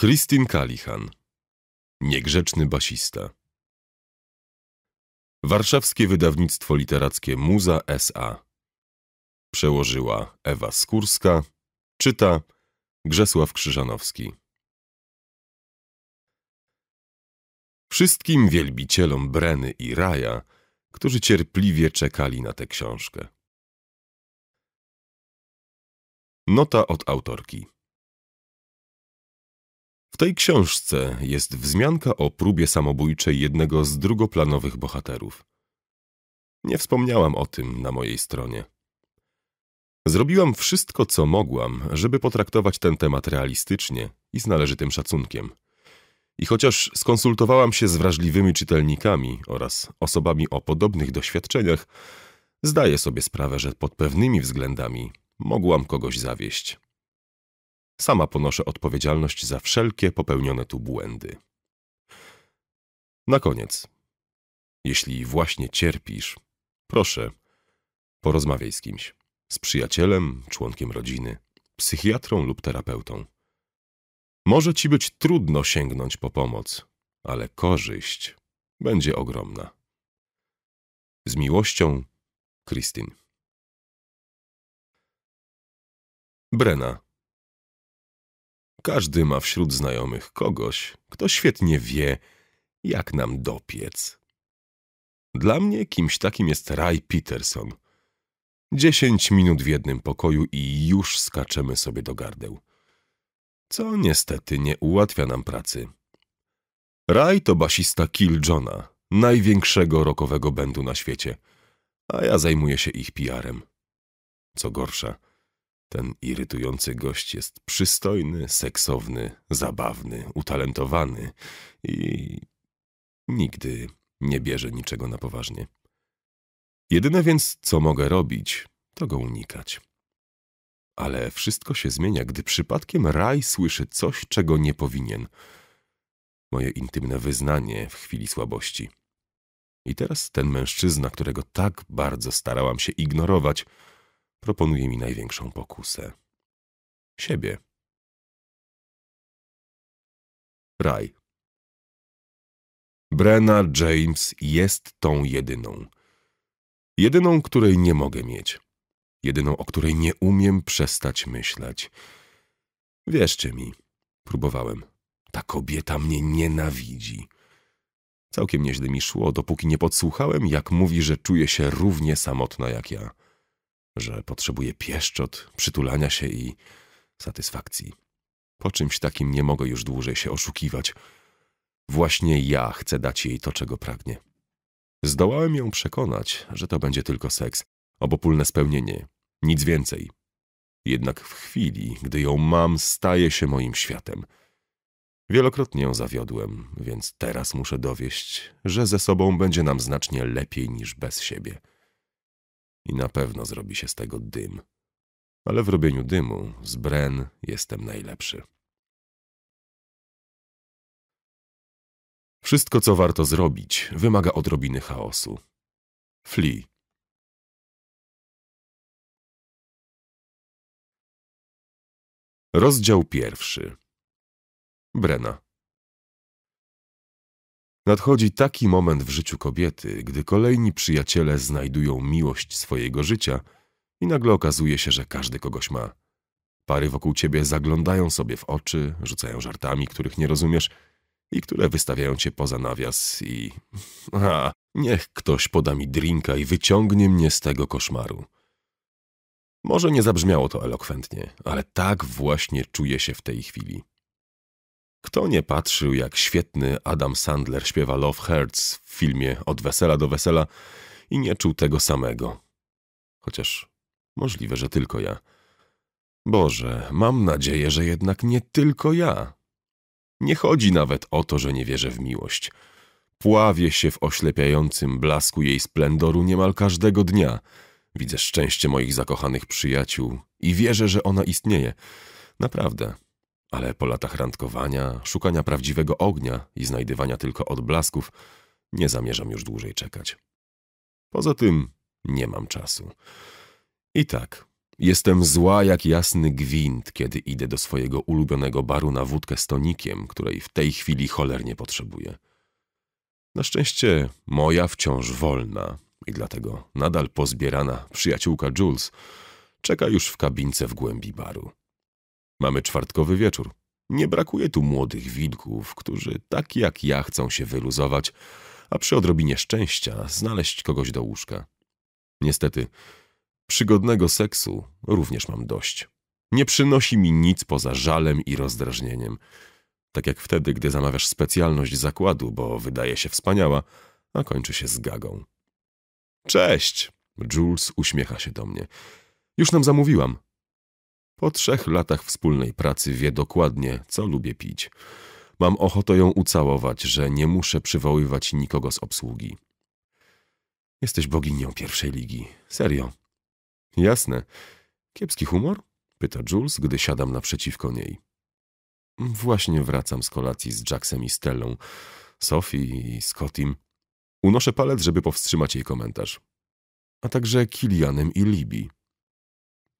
Kristin Kalichan Niegrzeczny basista Warszawskie wydawnictwo literackie Muza S.A. Przełożyła Ewa Skórska Czyta Grzesław Krzyżanowski Wszystkim wielbicielom Breny i Raja, którzy cierpliwie czekali na tę książkę. Nota od autorki w tej książce jest wzmianka o próbie samobójczej jednego z drugoplanowych bohaterów. Nie wspomniałam o tym na mojej stronie. Zrobiłam wszystko, co mogłam, żeby potraktować ten temat realistycznie i z należytym szacunkiem. I chociaż skonsultowałam się z wrażliwymi czytelnikami oraz osobami o podobnych doświadczeniach, zdaję sobie sprawę, że pod pewnymi względami mogłam kogoś zawieść. Sama ponoszę odpowiedzialność za wszelkie popełnione tu błędy. Na koniec. Jeśli właśnie cierpisz, proszę, porozmawiaj z kimś. Z przyjacielem, członkiem rodziny, psychiatrą lub terapeutą. Może ci być trudno sięgnąć po pomoc, ale korzyść będzie ogromna. Z miłością, Kristin. Brena każdy ma wśród znajomych kogoś, kto świetnie wie, jak nam dopiec. Dla mnie kimś takim jest Ray Peterson. Dziesięć minut w jednym pokoju i już skaczemy sobie do gardeł. Co niestety nie ułatwia nam pracy. Ray to basista Kill Johna, największego rokowego będu na świecie, a ja zajmuję się ich PR-em. Co gorsza, ten irytujący gość jest przystojny, seksowny, zabawny, utalentowany i nigdy nie bierze niczego na poważnie. Jedyne więc, co mogę robić, to go unikać. Ale wszystko się zmienia, gdy przypadkiem raj słyszy coś, czego nie powinien. Moje intymne wyznanie w chwili słabości. I teraz ten mężczyzna, którego tak bardzo starałam się ignorować, proponuje mi największą pokusę. Siebie. Raj. Brenna James jest tą jedyną. Jedyną, której nie mogę mieć. Jedyną, o której nie umiem przestać myśleć. Wierzcie mi, próbowałem. Ta kobieta mnie nienawidzi. Całkiem nieźle mi szło, dopóki nie podsłuchałem, jak mówi, że czuje się równie samotna jak ja że potrzebuje pieszczot, przytulania się i satysfakcji. Po czymś takim nie mogę już dłużej się oszukiwać. Właśnie ja chcę dać jej to, czego pragnie. Zdołałem ją przekonać, że to będzie tylko seks, obopólne spełnienie, nic więcej. Jednak w chwili, gdy ją mam, staje się moim światem. Wielokrotnie ją zawiodłem, więc teraz muszę dowieść, że ze sobą będzie nam znacznie lepiej niż bez siebie i na pewno zrobi się z tego dym. Ale w robieniu dymu z Bren jestem najlepszy. Wszystko, co warto zrobić, wymaga odrobiny chaosu. Flee. Rozdział pierwszy. Brena. Nadchodzi taki moment w życiu kobiety, gdy kolejni przyjaciele znajdują miłość swojego życia i nagle okazuje się, że każdy kogoś ma. Pary wokół ciebie zaglądają sobie w oczy, rzucają żartami, których nie rozumiesz i które wystawiają cię poza nawias i... A, niech ktoś poda mi drinka i wyciągnie mnie z tego koszmaru. Może nie zabrzmiało to elokwentnie, ale tak właśnie czuję się w tej chwili. Kto nie patrzył, jak świetny Adam Sandler śpiewa Love Hurts w filmie Od wesela do wesela i nie czuł tego samego. Chociaż możliwe, że tylko ja. Boże, mam nadzieję, że jednak nie tylko ja. Nie chodzi nawet o to, że nie wierzę w miłość. Pławię się w oślepiającym blasku jej splendoru niemal każdego dnia. Widzę szczęście moich zakochanych przyjaciół i wierzę, że ona istnieje. Naprawdę. Ale po latach randkowania, szukania prawdziwego ognia i znajdywania tylko odblasków, nie zamierzam już dłużej czekać. Poza tym nie mam czasu. I tak, jestem zła jak jasny gwint, kiedy idę do swojego ulubionego baru na wódkę z tonikiem, której w tej chwili cholernie potrzebuję. Na szczęście moja wciąż wolna i dlatego nadal pozbierana przyjaciółka Jules czeka już w kabince w głębi baru. Mamy czwartkowy wieczór. Nie brakuje tu młodych wilków, którzy tak jak ja chcą się wyluzować, a przy odrobinie szczęścia znaleźć kogoś do łóżka. Niestety, przygodnego seksu również mam dość. Nie przynosi mi nic poza żalem i rozdrażnieniem. Tak jak wtedy, gdy zamawiasz specjalność zakładu, bo wydaje się wspaniała, a kończy się z gagą. Cześć! Jules uśmiecha się do mnie. Już nam zamówiłam. Po trzech latach wspólnej pracy wie dokładnie, co lubię pić. Mam ochotę ją ucałować, że nie muszę przywoływać nikogo z obsługi. Jesteś boginią pierwszej ligi. Serio. Jasne. Kiepski humor? Pyta Jules, gdy siadam naprzeciwko niej. Właśnie wracam z kolacji z Jacksem i Stellą, Sophie i Scottim. Unoszę palec, żeby powstrzymać jej komentarz. A także Kilianem i Libii.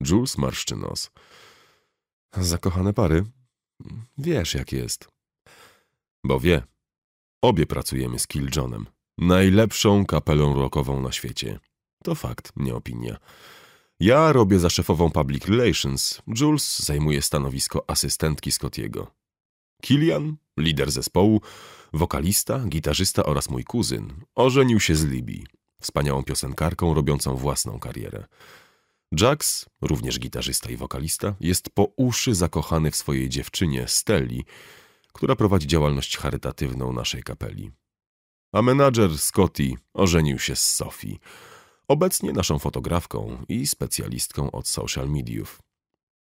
Jules marszczy nos. Zakochane pary? Wiesz, jak jest. Bo wie. Obie pracujemy z Kiljonem, Najlepszą kapelą rockową na świecie. To fakt, nie opinia. Ja robię za szefową public relations. Jules zajmuje stanowisko asystentki Scottiego. Kilian, lider zespołu, wokalista, gitarzysta oraz mój kuzyn, ożenił się z Libii, wspaniałą piosenkarką robiącą własną karierę. Jax, również gitarzysta i wokalista, jest po uszy zakochany w swojej dziewczynie, Stelli, która prowadzi działalność charytatywną naszej kapeli. A menadżer Scotty ożenił się z Sophie, obecnie naszą fotografką i specjalistką od social mediów.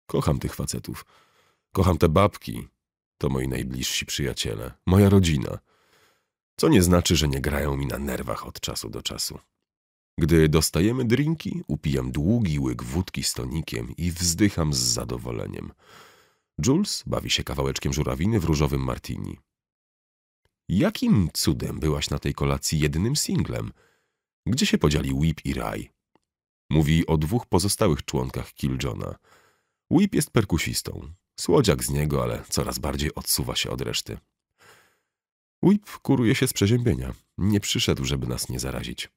Kocham tych facetów. Kocham te babki. To moi najbliżsi przyjaciele, moja rodzina. Co nie znaczy, że nie grają mi na nerwach od czasu do czasu. Gdy dostajemy drinki, upijam długi łyk wódki z tonikiem i wzdycham z zadowoleniem. Jules bawi się kawałeczkiem żurawiny w różowym martini. Jakim cudem byłaś na tej kolacji jednym singlem? Gdzie się podzieli Whip i Raj? Mówi o dwóch pozostałych członkach Killjona. Whip jest perkusistą. Słodziak z niego, ale coraz bardziej odsuwa się od reszty. Whip kuruje się z przeziębienia. Nie przyszedł, żeby nas nie zarazić.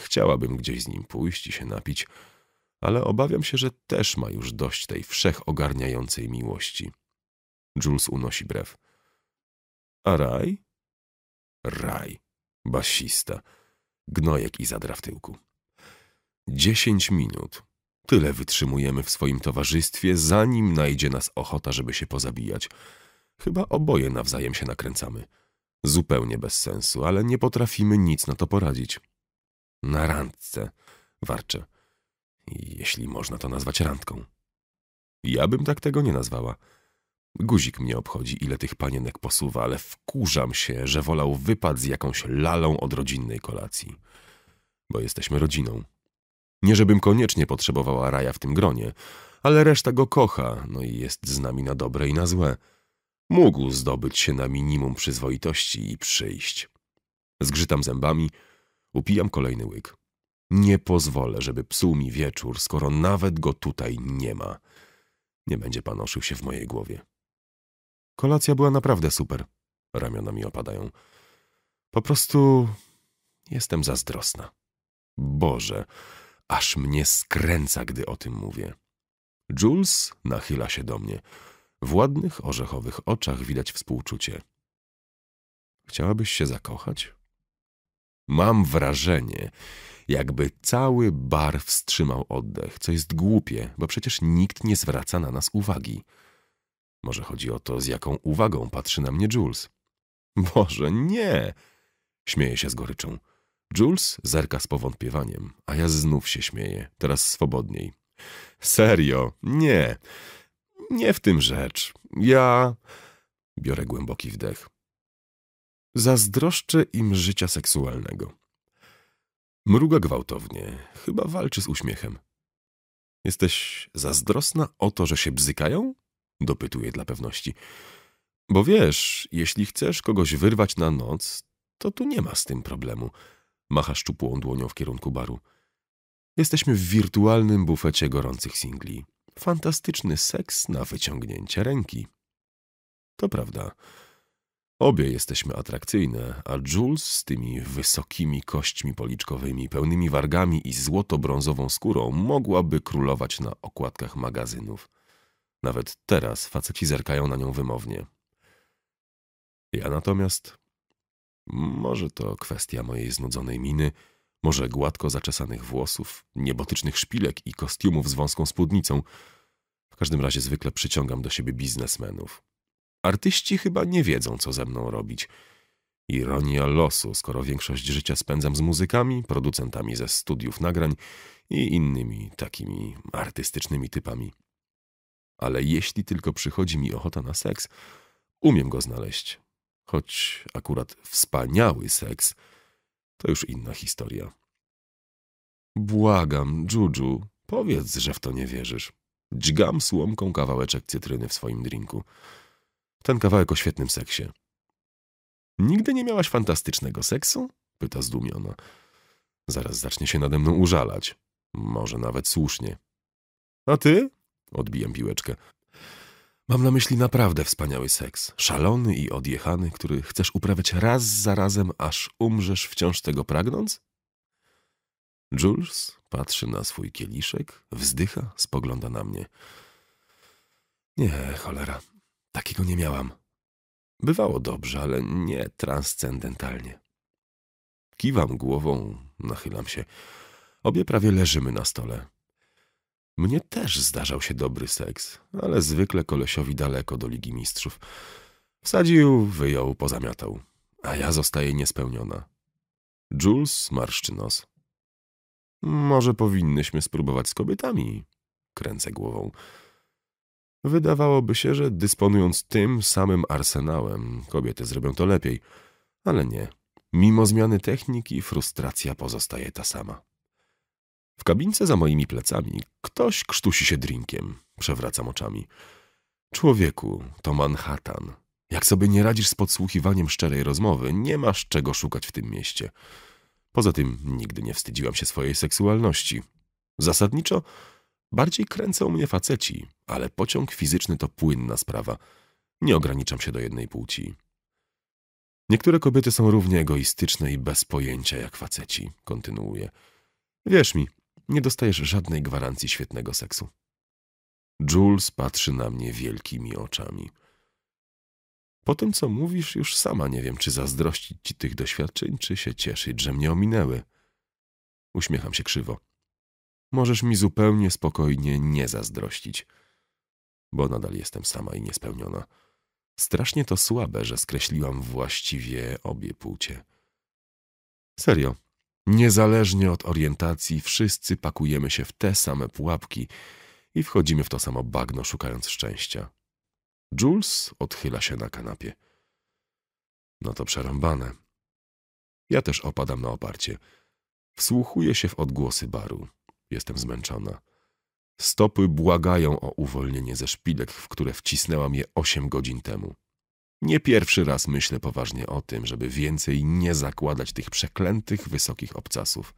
Chciałabym gdzieś z nim pójść i się napić, ale obawiam się, że też ma już dość tej wszechogarniającej miłości. Jules unosi brew. A raj? Raj. Basista. Gnojek i zadra w tyłku. Dziesięć minut. Tyle wytrzymujemy w swoim towarzystwie, zanim najdzie nas ochota, żeby się pozabijać. Chyba oboje nawzajem się nakręcamy. Zupełnie bez sensu, ale nie potrafimy nic na to poradzić. Na randce, warczy. Jeśli można to nazwać randką. Ja bym tak tego nie nazwała. Guzik mnie obchodzi, ile tych panienek posuwa, ale wkurzam się, że wolał wypad z jakąś lalą od rodzinnej kolacji. Bo jesteśmy rodziną. Nie żebym koniecznie potrzebowała raja w tym gronie, ale reszta go kocha, no i jest z nami na dobre i na złe. Mógł zdobyć się na minimum przyzwoitości i przyjść. Zgrzytam zębami, Upijam kolejny łyk. Nie pozwolę, żeby psuł mi wieczór, skoro nawet go tutaj nie ma. Nie będzie pan oszył się w mojej głowie. Kolacja była naprawdę super. Ramiona mi opadają. Po prostu jestem zazdrosna. Boże, aż mnie skręca, gdy o tym mówię. Jules nachyla się do mnie. W ładnych, orzechowych oczach widać współczucie. Chciałabyś się zakochać? Mam wrażenie, jakby cały bar wstrzymał oddech, co jest głupie, bo przecież nikt nie zwraca na nas uwagi. Może chodzi o to, z jaką uwagą patrzy na mnie Jules. Boże, nie! Śmieje się z goryczą. Jules zerka z powątpiewaniem, a ja znów się śmieję, teraz swobodniej. Serio, nie. Nie w tym rzecz. Ja... Biorę głęboki wdech. Zazdroszczę im życia seksualnego. Mruga gwałtownie, chyba walczy z uśmiechem. Jesteś zazdrosna o to, że się bzykają? Dopytuje dla pewności. Bo wiesz, jeśli chcesz kogoś wyrwać na noc, to tu nie ma z tym problemu. Macha szczupłą dłonią w kierunku baru. Jesteśmy w wirtualnym bufecie gorących singli. Fantastyczny seks na wyciągnięcie ręki. To prawda. Obie jesteśmy atrakcyjne, a Jules z tymi wysokimi kośćmi policzkowymi, pełnymi wargami i złoto-brązową skórą mogłaby królować na okładkach magazynów. Nawet teraz faceci zerkają na nią wymownie. Ja natomiast... Może to kwestia mojej znudzonej miny, może gładko zaczesanych włosów, niebotycznych szpilek i kostiumów z wąską spódnicą. W każdym razie zwykle przyciągam do siebie biznesmenów. Artyści chyba nie wiedzą, co ze mną robić. Ironia losu, skoro większość życia spędzam z muzykami, producentami ze studiów nagrań i innymi takimi artystycznymi typami. Ale jeśli tylko przychodzi mi ochota na seks, umiem go znaleźć. Choć akurat wspaniały seks to już inna historia. Błagam, Juju, powiedz, że w to nie wierzysz. Dźgam słomką kawałeczek cytryny w swoim drinku. Ten kawałek o świetnym seksie. Nigdy nie miałaś fantastycznego seksu? Pyta zdumiona. Zaraz zacznie się nade mną użalać. Może nawet słusznie. A ty? Odbijam piłeczkę. Mam na myśli naprawdę wspaniały seks. Szalony i odjechany, który chcesz uprawiać raz za razem, aż umrzesz wciąż tego pragnąc? Jules patrzy na swój kieliszek, wzdycha, spogląda na mnie. Nie, cholera. Takiego nie miałam. Bywało dobrze, ale nie transcendentalnie. Kiwam głową, nachylam się. Obie prawie leżymy na stole. Mnie też zdarzał się dobry seks, ale zwykle kolesiowi daleko do Ligi Mistrzów. Wsadził, wyjął, pozamiatał. A ja zostaję niespełniona. Jules marszczy nos. Może powinnyśmy spróbować z kobietami. Kręcę głową. Wydawałoby się, że dysponując tym samym arsenałem, kobiety zrobią to lepiej, ale nie. Mimo zmiany techniki, frustracja pozostaje ta sama. W kabince za moimi plecami ktoś krztusi się drinkiem. Przewracam oczami. Człowieku, to Manhattan. Jak sobie nie radzisz z podsłuchiwaniem szczerej rozmowy, nie masz czego szukać w tym mieście. Poza tym nigdy nie wstydziłam się swojej seksualności. Zasadniczo Bardziej kręcą mnie faceci, ale pociąg fizyczny to płynna sprawa. Nie ograniczam się do jednej płci. Niektóre kobiety są równie egoistyczne i bez pojęcia jak faceci, kontynuuje. Wierz mi, nie dostajesz żadnej gwarancji świetnego seksu. Jules patrzy na mnie wielkimi oczami. Po tym, co mówisz, już sama nie wiem, czy zazdrościć ci tych doświadczeń, czy się cieszyć, że mnie ominęły. Uśmiecham się krzywo możesz mi zupełnie spokojnie nie zazdrościć. Bo nadal jestem sama i niespełniona. Strasznie to słabe, że skreśliłam właściwie obie płcie. Serio, niezależnie od orientacji, wszyscy pakujemy się w te same pułapki i wchodzimy w to samo bagno, szukając szczęścia. Jules odchyla się na kanapie. No to przerąbane. Ja też opadam na oparcie. Wsłuchuję się w odgłosy baru. Jestem zmęczona. Stopy błagają o uwolnienie ze szpilek, w które wcisnęłam je osiem godzin temu. Nie pierwszy raz myślę poważnie o tym, żeby więcej nie zakładać tych przeklętych wysokich obcasów.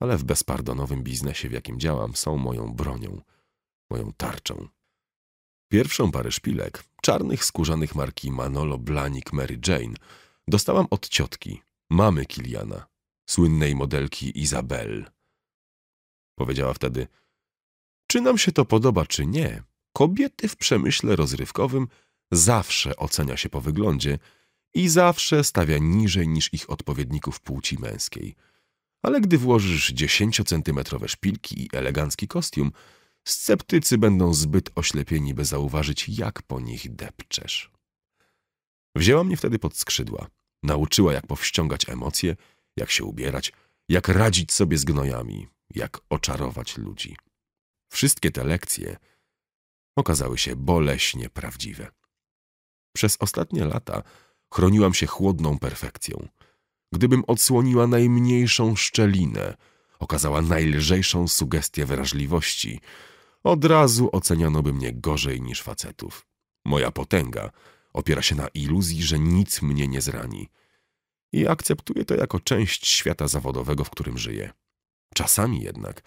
Ale w bezpardonowym biznesie, w jakim działam, są moją bronią, moją tarczą. Pierwszą parę szpilek, czarnych skórzanych marki Manolo Blanik Mary Jane, dostałam od ciotki, mamy Kiliana, słynnej modelki Izabel, powiedziała wtedy. Czy nam się to podoba, czy nie, kobiety w przemyśle rozrywkowym zawsze ocenia się po wyglądzie i zawsze stawia niżej niż ich odpowiedników płci męskiej. Ale gdy włożysz dziesięciocentymetrowe szpilki i elegancki kostium, sceptycy będą zbyt oślepieni, by zauważyć, jak po nich depczesz. Wzięła mnie wtedy pod skrzydła. Nauczyła, jak powściągać emocje, jak się ubierać, jak radzić sobie z gnojami jak oczarować ludzi. Wszystkie te lekcje okazały się boleśnie prawdziwe. Przez ostatnie lata chroniłam się chłodną perfekcją. Gdybym odsłoniła najmniejszą szczelinę, okazała najlżejszą sugestię wrażliwości, od razu oceniano by mnie gorzej niż facetów. Moja potęga opiera się na iluzji, że nic mnie nie zrani. I akceptuję to jako część świata zawodowego, w którym żyję. Czasami jednak.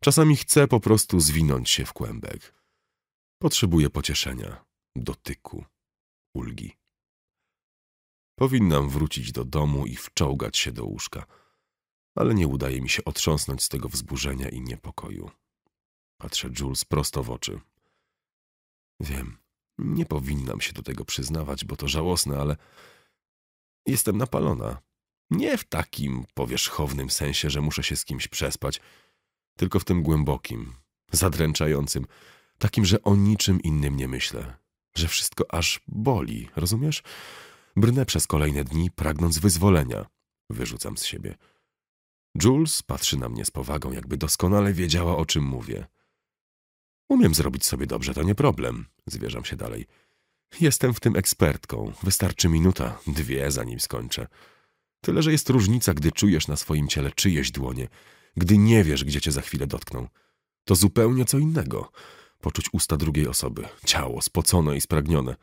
Czasami chcę po prostu zwinąć się w kłębek. Potrzebuję pocieszenia, dotyku, ulgi. Powinnam wrócić do domu i wczołgać się do łóżka, ale nie udaje mi się otrząsnąć z tego wzburzenia i niepokoju. Patrzę Jules prosto w oczy. Wiem, nie powinnam się do tego przyznawać, bo to żałosne, ale jestem napalona. Nie w takim powierzchownym sensie, że muszę się z kimś przespać, tylko w tym głębokim, zadręczającym, takim, że o niczym innym nie myślę, że wszystko aż boli, rozumiesz? Brnę przez kolejne dni, pragnąc wyzwolenia. Wyrzucam z siebie. Jules patrzy na mnie z powagą, jakby doskonale wiedziała, o czym mówię. Umiem zrobić sobie dobrze, to nie problem, zwierzam się dalej. Jestem w tym ekspertką. Wystarczy minuta, dwie, zanim skończę. Tyle, że jest różnica, gdy czujesz na swoim ciele czyjeś dłonie, gdy nie wiesz, gdzie cię za chwilę dotkną. To zupełnie co innego. Poczuć usta drugiej osoby, ciało spocone i spragnione.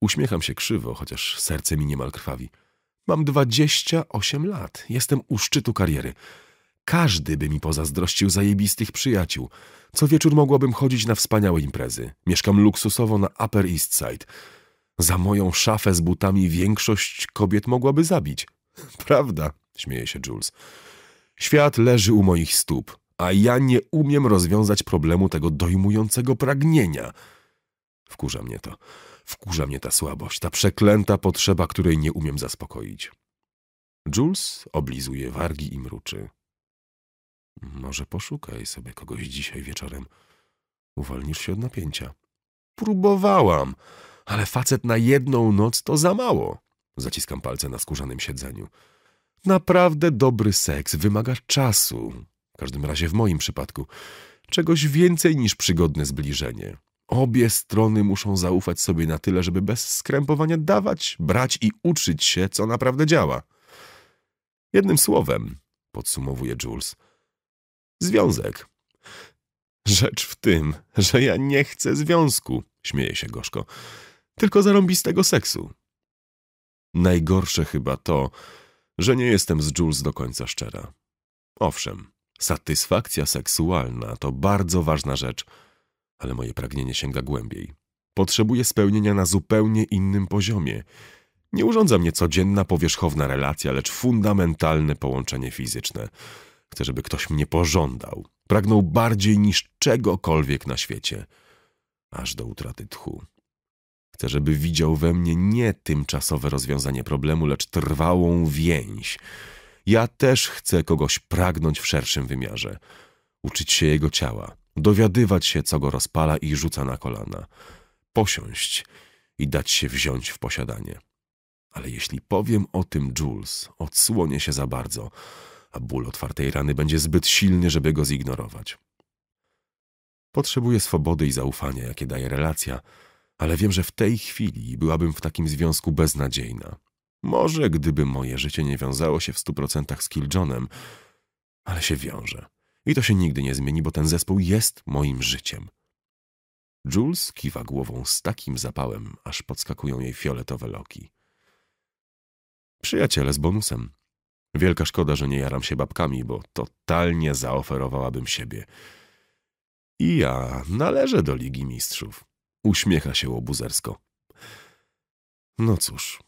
Uśmiecham się krzywo, chociaż serce mi niemal krwawi. Mam 28 lat, jestem u szczytu kariery. Każdy by mi pozazdrościł zajebistych przyjaciół. Co wieczór mogłabym chodzić na wspaniałe imprezy. Mieszkam luksusowo na Upper East Side. Za moją szafę z butami większość kobiet mogłaby zabić. Prawda, śmieje się Jules. Świat leży u moich stóp, a ja nie umiem rozwiązać problemu tego dojmującego pragnienia. Wkurza mnie to. Wkurza mnie ta słabość, ta przeklęta potrzeba, której nie umiem zaspokoić. Jules oblizuje wargi i mruczy. Może poszukaj sobie kogoś dzisiaj wieczorem. Uwolnisz się od napięcia. Próbowałam, ale facet na jedną noc to za mało. Zaciskam palce na skórzanym siedzeniu. Naprawdę dobry seks wymaga czasu. W każdym razie w moim przypadku. Czegoś więcej niż przygodne zbliżenie. Obie strony muszą zaufać sobie na tyle, żeby bez skrępowania dawać, brać i uczyć się, co naprawdę działa. Jednym słowem, podsumowuje Jules, związek. Rzecz w tym, że ja nie chcę związku, śmieje się gorzko, tylko zarąbistego seksu. Najgorsze chyba to, że nie jestem z Jules do końca szczera. Owszem, satysfakcja seksualna to bardzo ważna rzecz, ale moje pragnienie sięga głębiej. Potrzebuję spełnienia na zupełnie innym poziomie. Nie urządza mnie codzienna, powierzchowna relacja, lecz fundamentalne połączenie fizyczne. Chcę, żeby ktoś mnie pożądał. Pragnął bardziej niż czegokolwiek na świecie. Aż do utraty tchu. Chcę, żeby widział we mnie nie tymczasowe rozwiązanie problemu, lecz trwałą więź. Ja też chcę kogoś pragnąć w szerszym wymiarze. Uczyć się jego ciała, dowiadywać się, co go rozpala i rzuca na kolana. Posiąść i dać się wziąć w posiadanie. Ale jeśli powiem o tym Jules, odsłonię się za bardzo, a ból otwartej rany będzie zbyt silny, żeby go zignorować. Potrzebuję swobody i zaufania, jakie daje relacja – ale wiem, że w tej chwili byłabym w takim związku beznadziejna. Może gdyby moje życie nie wiązało się w stu procentach z Kiljonem, ale się wiąże. I to się nigdy nie zmieni, bo ten zespół jest moim życiem. Jules kiwa głową z takim zapałem, aż podskakują jej fioletowe loki. Przyjaciele z bonusem. Wielka szkoda, że nie jaram się babkami, bo totalnie zaoferowałabym siebie. I ja należę do Ligi Mistrzów. Uśmiecha się łobuzersko. No cóż,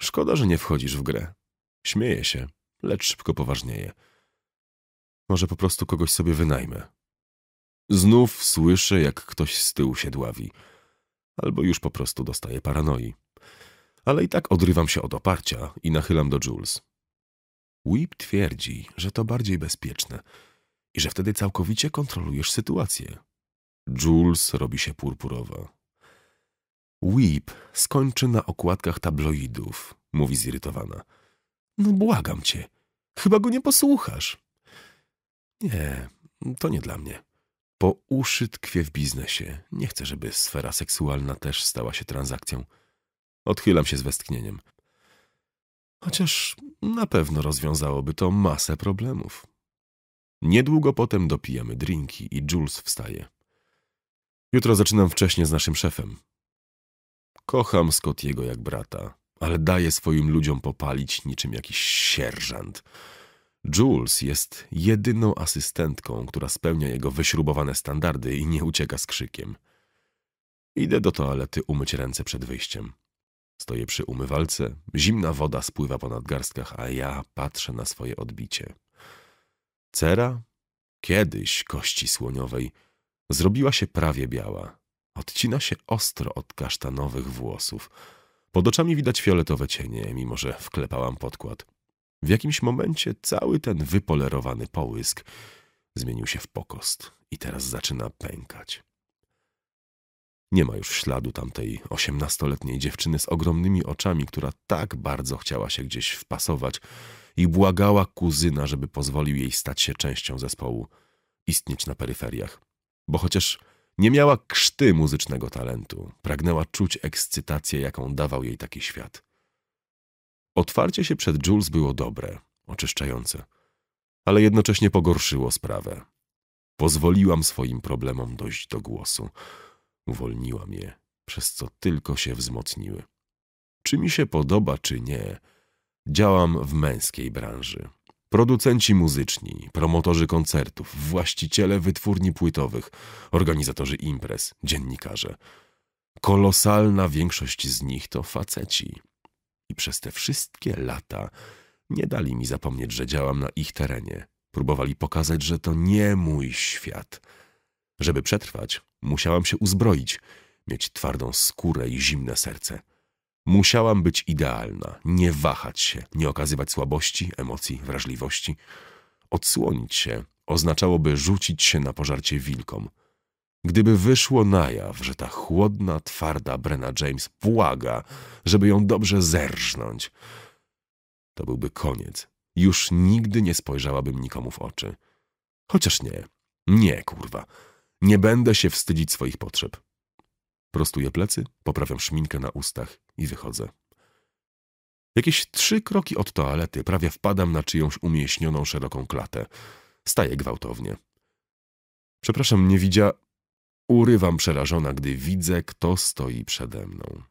szkoda, że nie wchodzisz w grę. Śmieje się, lecz szybko poważnieje. Może po prostu kogoś sobie wynajmę. Znów słyszę, jak ktoś z tyłu się dławi. Albo już po prostu dostaje paranoi. Ale i tak odrywam się od oparcia i nachylam do Jules. Whip twierdzi, że to bardziej bezpieczne i że wtedy całkowicie kontrolujesz sytuację. Jules robi się purpurowa. Weep skończy na okładkach tabloidów, mówi zirytowana. No błagam cię, chyba go nie posłuchasz. Nie, to nie dla mnie. Po uszy tkwie w biznesie. Nie chcę, żeby sfera seksualna też stała się transakcją. Odchylam się z westchnieniem. Chociaż na pewno rozwiązałoby to masę problemów. Niedługo potem dopijamy drinki i Jules wstaje. Jutro zaczynam wcześniej z naszym szefem. Kocham Scottiego jak brata, ale daje swoim ludziom popalić niczym jakiś sierżant. Jules jest jedyną asystentką, która spełnia jego wyśrubowane standardy i nie ucieka z krzykiem. Idę do toalety umyć ręce przed wyjściem. Stoję przy umywalce, zimna woda spływa po nadgarstkach, a ja patrzę na swoje odbicie. Cera? Kiedyś kości słoniowej – Zrobiła się prawie biała. Odcina się ostro od kasztanowych włosów. Pod oczami widać fioletowe cienie, mimo że wklepałam podkład. W jakimś momencie cały ten wypolerowany połysk zmienił się w pokost i teraz zaczyna pękać. Nie ma już śladu tamtej osiemnastoletniej dziewczyny z ogromnymi oczami, która tak bardzo chciała się gdzieś wpasować i błagała kuzyna, żeby pozwolił jej stać się częścią zespołu, istnieć na peryferiach bo chociaż nie miała krzty muzycznego talentu, pragnęła czuć ekscytację, jaką dawał jej taki świat. Otwarcie się przed Jules było dobre, oczyszczające, ale jednocześnie pogorszyło sprawę. Pozwoliłam swoim problemom dojść do głosu. Uwolniłam je, przez co tylko się wzmocniły. Czy mi się podoba, czy nie, działam w męskiej branży. Producenci muzyczni, promotorzy koncertów, właściciele wytwórni płytowych, organizatorzy imprez, dziennikarze. Kolosalna większość z nich to faceci. I przez te wszystkie lata nie dali mi zapomnieć, że działam na ich terenie. Próbowali pokazać, że to nie mój świat. Żeby przetrwać, musiałam się uzbroić, mieć twardą skórę i zimne serce. Musiałam być idealna, nie wahać się, nie okazywać słabości, emocji, wrażliwości. Odsłonić się oznaczałoby rzucić się na pożarcie wilkom. Gdyby wyszło na jaw, że ta chłodna, twarda Brenna James błaga, żeby ją dobrze zerżnąć, to byłby koniec. Już nigdy nie spojrzałabym nikomu w oczy. Chociaż nie. Nie, kurwa. Nie będę się wstydzić swoich potrzeb. Prostuję plecy, poprawiam szminkę na ustach i wychodzę. Jakieś trzy kroki od toalety prawie wpadam na czyjąś umieśnioną szeroką klatę. Staję gwałtownie. Przepraszam, nie widzia... Urywam przerażona, gdy widzę, kto stoi przede mną.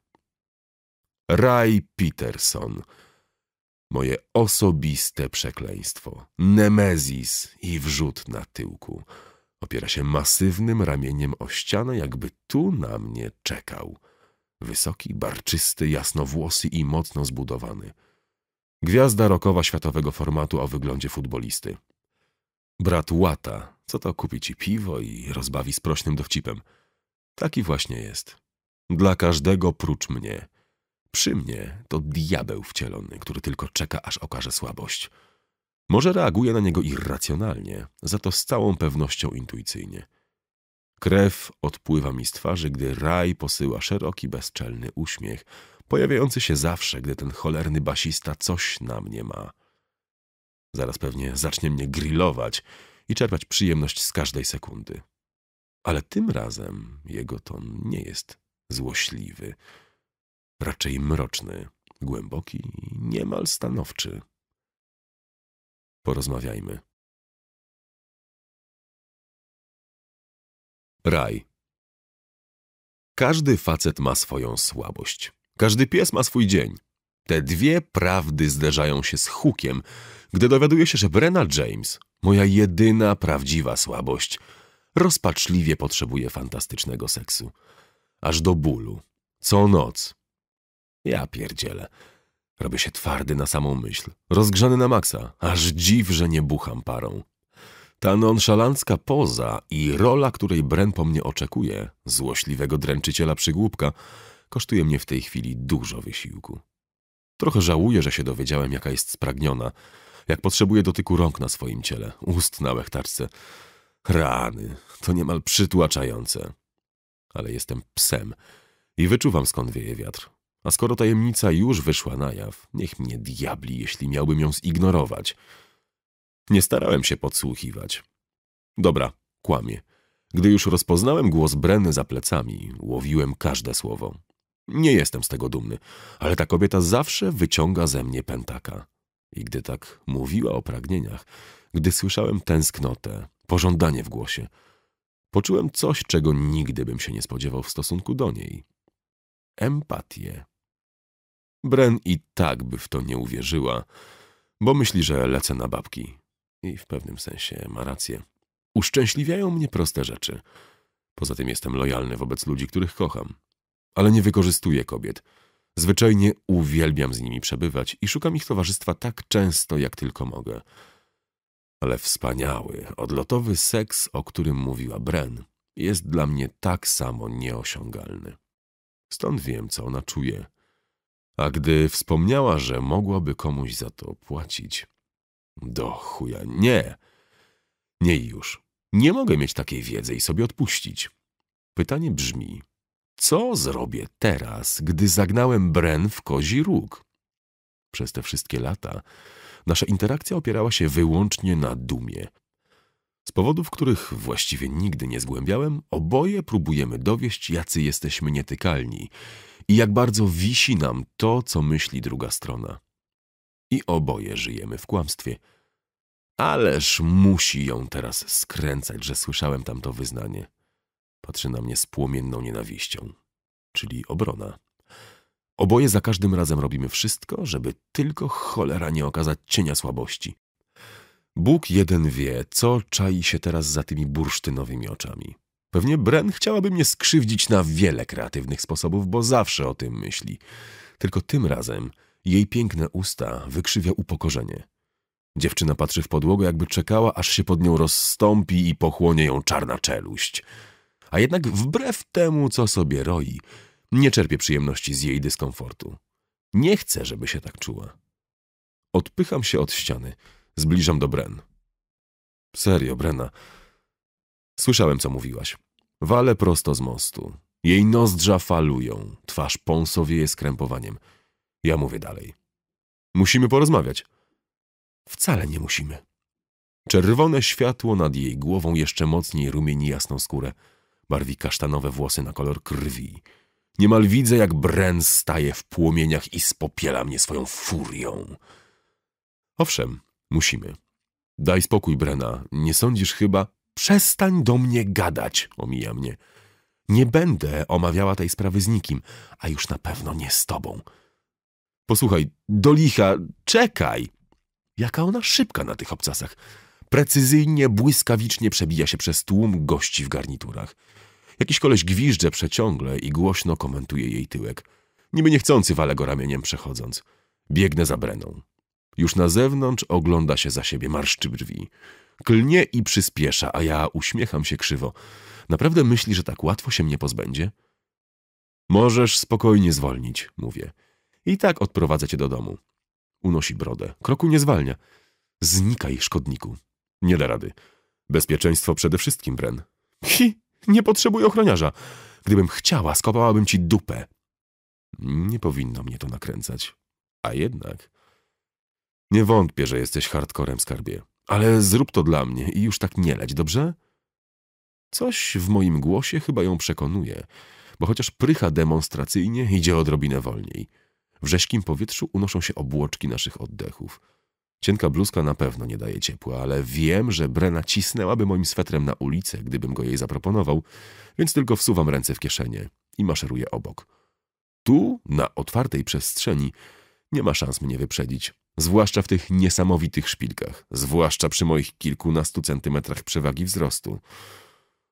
Ray Peterson. Moje osobiste przekleństwo. Nemezis i wrzut na tyłku. Opiera się masywnym ramieniem o ścianę, jakby tu na mnie czekał. Wysoki, barczysty, jasnowłosy i mocno zbudowany. Gwiazda rokowa światowego formatu o wyglądzie futbolisty. Brat Łata, co to kupi ci piwo i rozbawi z prośnym dowcipem. Taki właśnie jest. Dla każdego prócz mnie. Przy mnie to diabeł wcielony, który tylko czeka, aż okaże słabość. Może reaguje na niego irracjonalnie, za to z całą pewnością intuicyjnie. Krew odpływa mi z twarzy, gdy raj posyła szeroki, bezczelny uśmiech, pojawiający się zawsze, gdy ten cholerny basista coś na mnie ma. Zaraz pewnie zacznie mnie grillować i czerpać przyjemność z każdej sekundy. Ale tym razem jego ton nie jest złośliwy, raczej mroczny, głęboki i niemal stanowczy porozmawiajmy. Raj. Każdy facet ma swoją słabość. Każdy pies ma swój dzień. Te dwie prawdy zderzają się z hukiem, gdy dowiaduje się, że Brenna James, moja jedyna prawdziwa słabość, rozpaczliwie potrzebuje fantastycznego seksu. Aż do bólu. Co noc. Ja pierdzielę. Robię się twardy na samą myśl, rozgrzany na maksa, aż dziw, że nie bucham parą. Ta nonszalancka poza i rola, której Bren po mnie oczekuje, złośliwego dręczyciela przygłupka, kosztuje mnie w tej chwili dużo wysiłku. Trochę żałuję, że się dowiedziałem, jaka jest spragniona, jak potrzebuje dotyku rąk na swoim ciele, ust na łechtarce. Rany, to niemal przytłaczające. Ale jestem psem i wyczuwam skąd wieje wiatr. A skoro tajemnica już wyszła na jaw, niech mnie diabli, jeśli miałbym ją zignorować. Nie starałem się podsłuchiwać. Dobra, kłamie. Gdy już rozpoznałem głos Brenny za plecami, łowiłem każde słowo. Nie jestem z tego dumny, ale ta kobieta zawsze wyciąga ze mnie pętaka. I gdy tak mówiła o pragnieniach, gdy słyszałem tęsknotę, pożądanie w głosie, poczułem coś, czego nigdy bym się nie spodziewał w stosunku do niej. Empatię. Bren i tak by w to nie uwierzyła, bo myśli, że lecę na babki. I w pewnym sensie ma rację. Uszczęśliwiają mnie proste rzeczy. Poza tym jestem lojalny wobec ludzi, których kocham. Ale nie wykorzystuję kobiet. Zwyczajnie uwielbiam z nimi przebywać i szukam ich towarzystwa tak często, jak tylko mogę. Ale wspaniały, odlotowy seks, o którym mówiła Bren, jest dla mnie tak samo nieosiągalny. Stąd wiem, co ona czuje – a gdy wspomniała, że mogłaby komuś za to płacić... Do chuja, nie! Nie już. Nie mogę mieć takiej wiedzy i sobie odpuścić. Pytanie brzmi, co zrobię teraz, gdy zagnałem Bren w kozi róg? Przez te wszystkie lata nasza interakcja opierała się wyłącznie na dumie. Z powodów, których właściwie nigdy nie zgłębiałem, oboje próbujemy dowieść, jacy jesteśmy nietykalni i jak bardzo wisi nam to, co myśli druga strona. I oboje żyjemy w kłamstwie. Ależ musi ją teraz skręcać, że słyszałem tamto wyznanie. Patrzy na mnie z płomienną nienawiścią, czyli obrona. Oboje za każdym razem robimy wszystko, żeby tylko cholera nie okazać cienia słabości. Bóg jeden wie, co czai się teraz za tymi bursztynowymi oczami. Pewnie Bren chciałaby mnie skrzywdzić na wiele kreatywnych sposobów, bo zawsze o tym myśli. Tylko tym razem jej piękne usta wykrzywia upokorzenie. Dziewczyna patrzy w podłogę, jakby czekała, aż się pod nią rozstąpi i pochłonie ją czarna czeluść. A jednak wbrew temu, co sobie roi, nie czerpie przyjemności z jej dyskomfortu. Nie chcę, żeby się tak czuła. Odpycham się od ściany. Zbliżam do Bren. Serio, Brena, Słyszałem, co mówiłaś. Wale prosto z mostu. Jej nozdrza falują, twarz pąsowieje skrępowaniem. Ja mówię dalej. Musimy porozmawiać. Wcale nie musimy. Czerwone światło nad jej głową jeszcze mocniej rumieni jasną skórę. Barwi kasztanowe włosy na kolor krwi. Niemal widzę, jak Bren staje w płomieniach i spopiela mnie swoją furią. Owszem, musimy. Daj spokój, Brena. Nie sądzisz chyba... Przestań do mnie gadać, omija mnie. Nie będę omawiała tej sprawy z nikim, a już na pewno nie z tobą. Posłuchaj, do licha, czekaj! Jaka ona szybka na tych obcasach. Precyzyjnie, błyskawicznie przebija się przez tłum gości w garniturach. Jakiś koleś gwizdze przeciągle i głośno komentuje jej tyłek. Niby niechcący wale go ramieniem przechodząc. Biegnę za Breną. Już na zewnątrz ogląda się za siebie, marszczy brwi. Klnie i przyspiesza, a ja uśmiecham się krzywo. Naprawdę myśli, że tak łatwo się mnie pozbędzie? Możesz spokojnie zwolnić, mówię. I tak odprowadzę cię do domu. Unosi brodę. Kroku nie zwalnia. Znikaj, szkodniku. Nie da rady. Bezpieczeństwo przede wszystkim, Bren. Hi, nie potrzebuję ochroniarza. Gdybym chciała, skopałabym ci dupę. Nie powinno mnie to nakręcać. A jednak... Nie wątpię, że jesteś hardkorem, skarbie. Ale zrób to dla mnie i już tak nie leć, dobrze? Coś w moim głosie chyba ją przekonuje, bo chociaż prycha demonstracyjnie, idzie odrobinę wolniej. W rześkim powietrzu unoszą się obłoczki naszych oddechów. Cienka bluzka na pewno nie daje ciepła, ale wiem, że Brena cisnęłaby moim swetrem na ulicę, gdybym go jej zaproponował, więc tylko wsuwam ręce w kieszenie i maszeruję obok. Tu, na otwartej przestrzeni, nie ma szans mnie wyprzedzić. Zwłaszcza w tych niesamowitych szpilkach, zwłaszcza przy moich kilkunastu centymetrach przewagi wzrostu.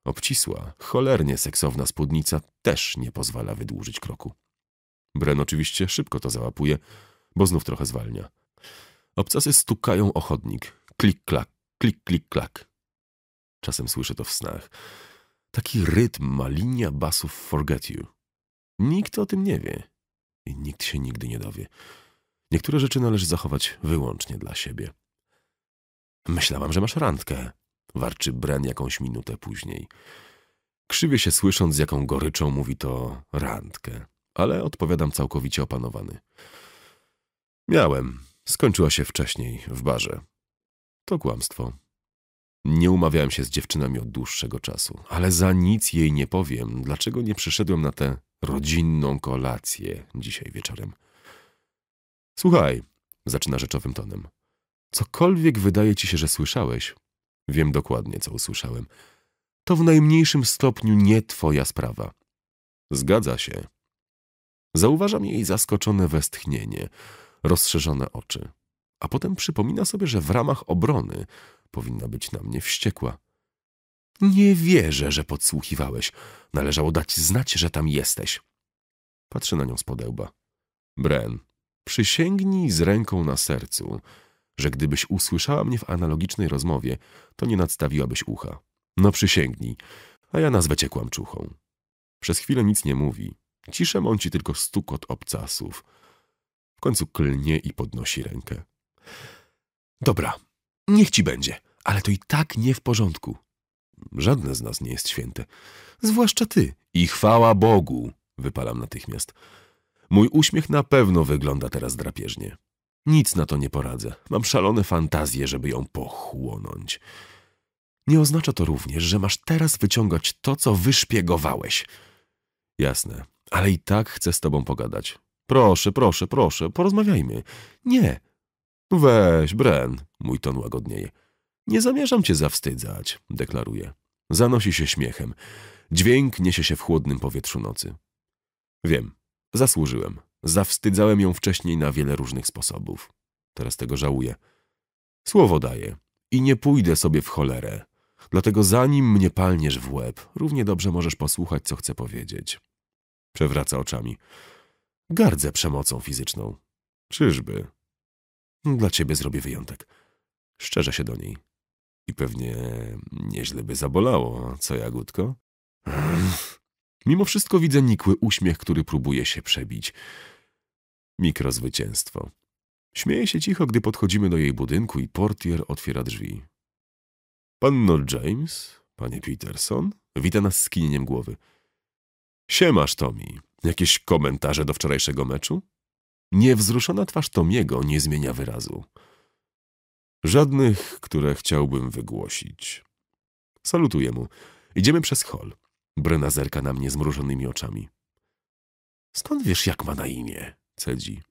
Obcisła, cholernie seksowna spódnica też nie pozwala wydłużyć kroku. Bren oczywiście szybko to załapuje, bo znów trochę zwalnia. Obcasy stukają o chodnik. Klik, klak, klik, klik, klak. Czasem słyszę to w snach. Taki rytm ma linia basów Forget You. Nikt o tym nie wie. I nikt się nigdy nie dowie. Niektóre rzeczy należy zachować wyłącznie dla siebie. Myślałam, że masz randkę, warczy Bren jakąś minutę później. Krzywię się słysząc, z jaką goryczą mówi to randkę, ale odpowiadam całkowicie opanowany. Miałem. Skończyła się wcześniej, w barze. To kłamstwo. Nie umawiałem się z dziewczynami od dłuższego czasu, ale za nic jej nie powiem, dlaczego nie przyszedłem na tę rodzinną kolację dzisiaj wieczorem. Słuchaj, zaczyna rzeczowym tonem. Cokolwiek wydaje ci się, że słyszałeś, wiem dokładnie, co usłyszałem, to w najmniejszym stopniu nie twoja sprawa. Zgadza się. Zauważam jej zaskoczone westchnienie, rozszerzone oczy, a potem przypomina sobie, że w ramach obrony powinna być na mnie wściekła. Nie wierzę, że podsłuchiwałeś. Należało dać znać, że tam jesteś. Patrzy na nią z podełba. Bren, Przysięgnij z ręką na sercu, że gdybyś usłyszała mnie w analogicznej rozmowie, to nie nadstawiłabyś ucha. No przysięgnij, a ja nazwę cię kłamczuchą. Przez chwilę nic nie mówi. Ciszę mąci tylko stukot obcasów. W końcu klnie i podnosi rękę. Dobra, niech ci będzie, ale to i tak nie w porządku. Żadne z nas nie jest święte. Zwłaszcza ty. I chwała Bogu, wypalam natychmiast. Mój uśmiech na pewno wygląda teraz drapieżnie. Nic na to nie poradzę. Mam szalone fantazje, żeby ją pochłonąć. Nie oznacza to również, że masz teraz wyciągać to, co wyszpiegowałeś. Jasne, ale i tak chcę z tobą pogadać. Proszę, proszę, proszę, porozmawiajmy. Nie. Weź, Bren, mój ton łagodnieje. Nie zamierzam cię zawstydzać, deklaruje. Zanosi się śmiechem. Dźwięk niesie się w chłodnym powietrzu nocy. Wiem, Zasłużyłem. Zawstydzałem ją wcześniej na wiele różnych sposobów. Teraz tego żałuję. Słowo daję. I nie pójdę sobie w cholerę. Dlatego zanim mnie palniesz w łeb, równie dobrze możesz posłuchać, co chcę powiedzieć. Przewraca oczami. Gardzę przemocą fizyczną. Czyżby? Dla ciebie zrobię wyjątek. Szczerze się do niej. I pewnie nieźle by zabolało, co Jagódko? Mimo wszystko widzę nikły uśmiech, który próbuje się przebić. Mikrozwycięstwo. Śmieje się cicho, gdy podchodzimy do jej budynku i portier otwiera drzwi. Panno James, panie Peterson, wita nas skinieniem głowy. Siemasz, Tommy. Jakieś komentarze do wczorajszego meczu? Niewzruszona twarz Tomiego nie zmienia wyrazu. Żadnych, które chciałbym wygłosić. Salutuję mu. Idziemy przez hol. Brenazerka zerka na mnie zmrużonymi oczami. Skąd wiesz, jak ma na imię? Cedzi.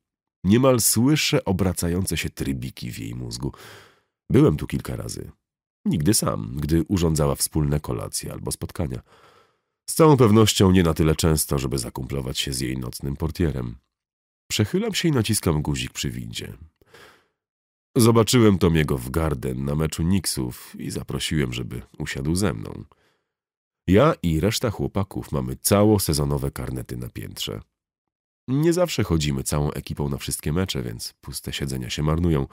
Niemal słyszę obracające się trybiki w jej mózgu. Byłem tu kilka razy. Nigdy sam, gdy urządzała wspólne kolacje albo spotkania. Z całą pewnością nie na tyle często, żeby zakumplować się z jej nocnym portierem. Przechylam się i naciskam guzik przy windzie. Zobaczyłem Tomiego w Garden na meczu Nixów i zaprosiłem, żeby usiadł ze mną. Ja i reszta chłopaków mamy cało sezonowe karnety na piętrze. Nie zawsze chodzimy całą ekipą na wszystkie mecze, więc puste siedzenia się marnują.